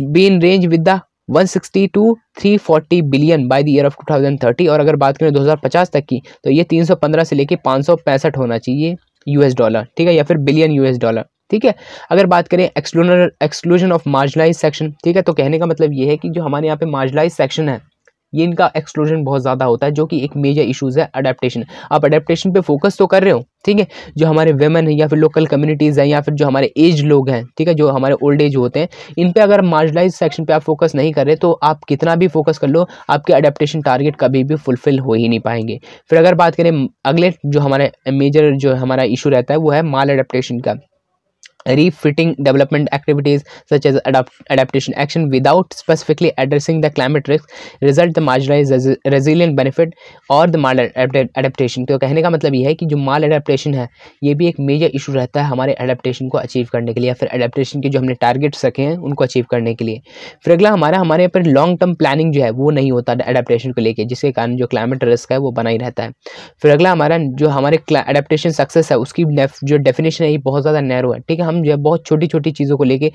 be in range with the 160 to 340 billion by the year of 2030 और अगर बात करें 2050 तक की तो ये 315 से लेके पाँच होना चाहिए यूएस डॉलर ठीक है या फिर बिलियन यूएस डॉलर ठीक है अगर बात करें exclusion exclusion of marginalize section ठीक है तो कहने का मतलब ये है कि जो हमारे यहाँ पे मार्जलाइज सेक्शन है ये इनका एक्सक्लूजन बहुत ज़्यादा होता है जो कि एक मेजर इशूज़ है अडेप्टेशन आप अडेप्टेशन पर फोकस तो कर रहे हो ठीक है जो हमारे वेमन हैं या फिर लोकल कम्युनिटीज़ हैं या फिर जो हमारे एज लोग हैं ठीक है जो हमारे ओल्ड एज होते हैं इन पर अगर मार्जलाइज सेक्शन पर आप फोकस नहीं कर रहे तो आप कितना भी फोकस कर लो आपके अडेप्टेशन टारगेट कभी भी फुलफिल हो ही नहीं पाएंगे फिर अगर बात करें अगले जो हमारे मेजर जो हमारा इशू रहता है वो है माल अडेप्टेशन का refitting development activities such as adapt adaptation action without specifically addressing the climate risk result the marginalized res resilient benefit और the माल adaptation तो कहने का मतलब ये है कि जो माल adaptation है ये भी एक मेजर इशू रहता है हमारे adaptation को अचीव करने के लिए या फिर adaptation के जो हमने टारगेट्स रखे हैं उनको अचीव करने के लिए फिर अगला हमारा हमारे यहाँ पर लॉन्ग टर्म प्लानिंग जो है वो नहीं होता अडेप्टेशन को लेके जिसके कारण जो क्लाइमेट रिस्क है वो बना ही रहता है फिर अगला हमारा जो हमारे अडेप्टेशन सक्सेस है उसकी जो डेफिनेशन है ये बहुत ज़्यादा नैरो है ठीक है हम हम जो है बहुत छोटी छोटी चीज़ों को लेके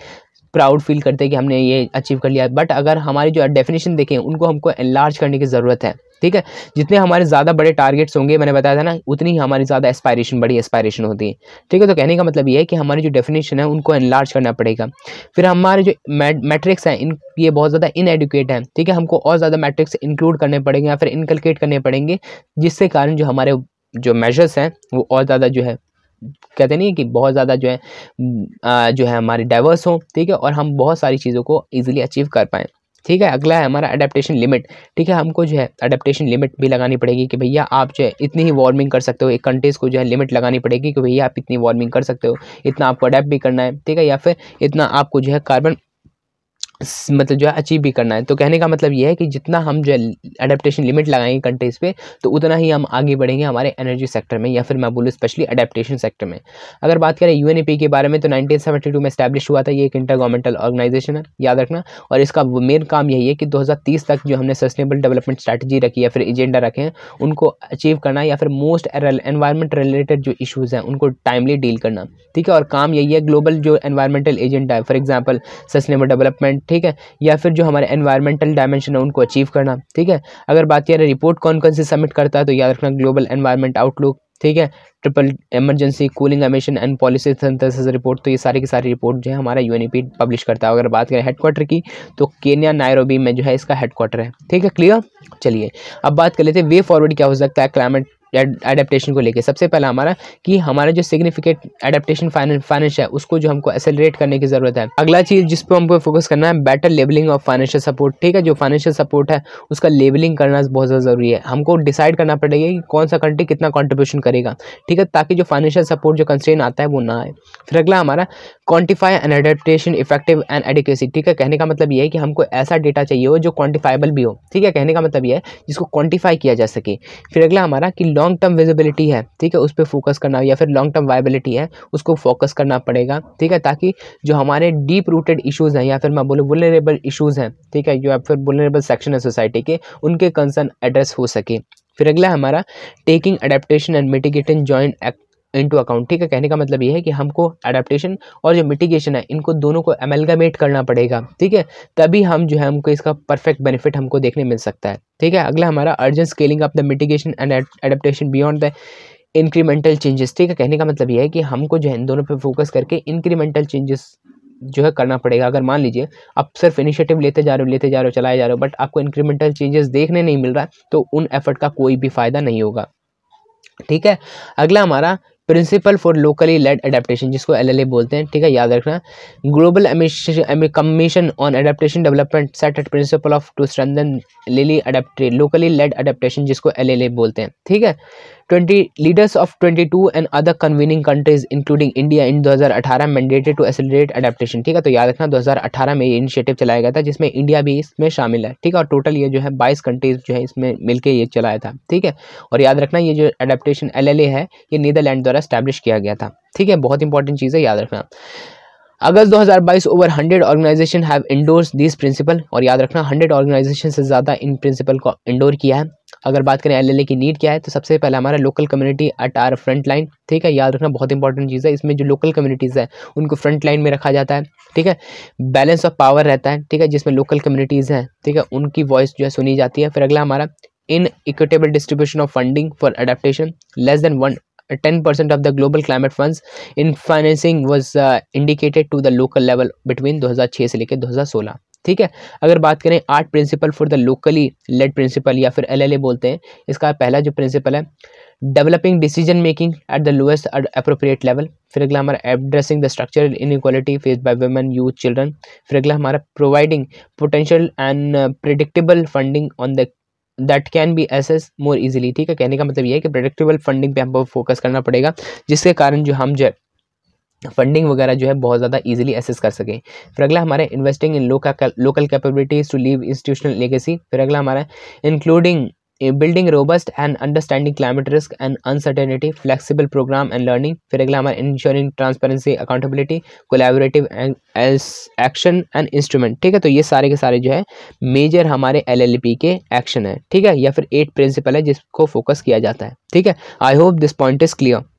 प्राउड फील करते हैं कि हमने ये अचीव कर लिया बट अगर हमारी जो डेफिनेशन देखें उनको हमको एनलार्ज करने की ज़रूरत है ठीक है जितने हमारे ज़्यादा बड़े टारगेट्स होंगे मैंने बताया था ना उतनी ही हमारी ज़्यादा एस्पायरेशन बड़ी एस्पायरेशन होती है ठीक है तो कहने का मतलब ये है कि हमारी जो डेफिनेशन है उनको एनलार्ज करना पड़ेगा फिर हमारे जो मैट्रिक्स हैं इन ये बहुत ज़्यादा इनएडुकेट हैं ठीक है हमको और ज़्यादा मैट्रिक्स इंक्लूड करने पड़ेंगे या फिर इनकलकेट करने पड़ेंगे जिसके कारण जो हमारे जो मेजर्स हैं वो और ज़्यादा जो है कहते नहीं कि बहुत ज़्यादा जो है आ, जो है हमारी डाइवर्स हो ठीक है और हम बहुत सारी चीज़ों को ईजिली अचीव कर पाएँ ठीक है अगला है हमारा अडेप्टशन लिमिट ठीक है हमको जो है अडेप्टशन लिमिट भी लगानी पड़ेगी कि भैया आप जो है इतनी ही वार्मिंग कर सकते हो एक कंट्रीज़ को जो है लिमिट लगानी पड़ेगी कि भैया आप इतनी वार्मिंग कर सकते हो इतना आपको अडेप्ट भी करना है ठीक है या फिर इतना आपको जो है कार्बन मतलब जो है अचीव भी करना है तो कहने का मतलब ये है कि जितना हम जो अडेप्टेशन लिमिट लगाएंगे कंट्रीज़ पे तो उतना ही हम आगे बढ़ेंगे हमारे एनर्जी सेक्टर में या फिर मैं बोलूँ स्पेशली अडेप्टेशन सेक्टर में अगर बात करें यू के बारे में तो नाइनटीन में स्टैब्लिश हुआ था ये एक इंटर गवर्नमेंटल ऑर्गेनाइजेशन है याद रखना और इसका मेन काम यही है कि दो तक जो हमने सस्टेनेबल डेवलपमेंट स्ट्रैटेजी रखी या फिर एजेंडा रखे हैं उनको अचीव करना या फिर मोस्ट एनवायरमेंट रिलेटेड जो इशूज़ हैं उनको टाइमली डील करना ठीक है और काम यही है ग्लोबल जो एनवायरमेंटल एजेंडा है फॉर एग्जाम्पल सस्टेनेबल डेवलपमेंट ठीक है या फिर जो हमारे एनवायरमेंटल डायमेंशन है उनको अचीव करना ठीक है अगर बात किया रिपोर्ट कौन कौन से सबमिट करता है तो याद रखना ग्लोबल एनवायरमेंट आउटलुक ठीक है triple emergency cooling emission and policy synthesis report तो ये सारी की सारी रिपोर्ट जो है हमारा यूएनईपी पब्लिश करता है अगर बात करें हेडक्वार्टर की तो केन्या नायरोबी में जो है इसका हेडक्वार्टर है ठीक है क्लियर चलिए अब बात कर लेते हैं वे फॉरवर्ड क्या हो सकता है क्लाइमेट एडेप्टेशन को लेके सबसे पहला हमारा कि हमारा जो सिग्निफिकेट एडेप्टेशन फाइनेंस है उसको जो हमको एसेलरेट करने की ज़रूरत है अगला चीज़ जिस पर हमको फोकस करना है better labelling of financial support ठीक है जो फाइनेंशियल सपोर्ट है उसका लेबलिंग करना बहुत ज़्यादा ज़रूरी है हमको डिसाइड करना पड़ेगा कि कौन सा कंट्री कितना कॉन्ट्रीब्यूशन करेगा ठीक है ताकि जो फाइनेंशियल सपोर्ट जो कंस्ट्रेन आता है वो ना आए फिर अगला हमारा quantify and adaptation effective and adequacy ठीक है कहने का मतलब ये है कि हमको ऐसा डेटा चाहिए हो जो क्वान्टिफाइबल भी हो ठीक है कहने का मतलब ये है जिसको क्वान्टिफाई किया जा सके फिर अगला हमारा कि लॉन्ग टर्म विजिबिलिटी है ठीक है उस पर फोकस करना या फिर लॉन्ग टर्म वाइबिलिटी है उसको फोकस करना पड़ेगा ठीक है ताकि जो हमारे डीप रूटेड इशूज़ हैं या फिर मैं बोलूँ वुलरेबल इशूज़ हैं ठीक है या फिर वुलरेबल सेक्शन है सोसाइटी के उनके कंसर्न एड्रेस हो सके फिर अगला हमारा taking adaptation and mitigating joint into account ठीक है कहने का मतलब ये है कि हमको अडेप्टेशन और जो मिटिगेशन है इनको दोनों को एमेलगामेट करना पड़ेगा ठीक है तभी हम जो है हमको इसका परफेक्ट बेनिफिट हमको देखने मिल सकता है ठीक है अगला हमारा urgent scaling of the mitigation and adaptation beyond the incremental changes ठीक है कहने का मतलब ये है कि हमको जो है इन दोनों पे फोकस करके इंक्रीमेंटल चेंजेस जो है करना पड़ेगा अगर मान लीजिए आप सिर्फ इनिशिएटिव लेते जा रहे हो लेते जा रहे हो चलाए जा रहे हो बट आपको इंक्रीमेंटल चेंजेस देखने नहीं मिल रहा तो उन एफर्ट का कोई भी फ़ायदा नहीं होगा ठीक है अगला हमारा principle for locally led adaptation जिसको एल बोलते हैं ठीक है याद रखना global commission on adaptation development set at principle of to strengthen lily adapt locally led adaptation जिसको एल बोलते हैं ठीक है 20 leaders of 22 and other convening countries including India in 2018 mandated to accelerate adaptation ठीक है तो याद रखना 2018 में ये इनिशिएटिव चलाया गया था जिसमें इंडिया भी इसमें शामिल है ठीक है और टोटल ये जो है 22 कंट्रीज जो है इसमें मिलके ये चलाया था ठीक है और याद रखना ये जो एडेप्टेशन एल है ये नीदरलैंड द्वारा स्टैब्लिश किया गया था ठीक है बहुत इंपॉर्टेंट चीज़ है याद रखना August 2022 over 100 organisation have endorse this principle और याद रखना 100 ऑर्गेनाइजेशन से ज़्यादा इन प्रिंसिपल को इंडोर किया है अगर बात करें एल की नीड क्या है तो सबसे पहले हमारा local community at our front line ठीक है याद रखना बहुत इंपॉर्टेंट चीज़ है इसमें जो लोकल कम्युनिटीज़ है उनको फ्रंट लाइन में रखा जाता है ठीक है बैलेंस ऑफ पावर रहता है ठीक है जिसमें लोकल कम्युनिटीज़ हैं ठीक है उनकी वॉइस जो है सुनी जाती है फिर अगला हमारा inequitable distribution of funding for adaptation less than one ten percent of the global climate in was indicated to the local level between दो हज़ार 2006 से लेकर 2016 ठीक है अगर बात करें art principle for the locally led principle या फिर एलएलए बोलते हैं इसका पहला जो प्रिंसिपल है developing decision making at the lowest appropriate level फिर अगला हमारा addressing the structural inequality face by women youth children फिर अगला हमारा providing potential and predictable funding on the that can be access more easily ठीक है कहने का मतलब ये है कि प्रोडक्टिबल फंडिंग पे हमको फोकस करना पड़ेगा जिसके कारण जो हम जो फंडिंग वगैरह जो है बहुत ज़्यादा इजीली एसेस कर सकें फिर अगला हमारा investing in local local capabilities to leave institutional legacy फिर अगला हमारा including building robust and understanding climate risk and uncertainty flexible programme and learning फिर अगला हमारा ensuring transparency accountability collaborative action and instrument ठीक है तो ये सारे के सारे जो है मेजर हमारे एल के एक्शन है ठीक है या फिर एट प्रिंसिपल है जिसको फोकस किया जाता है ठीक है I hope this point is clear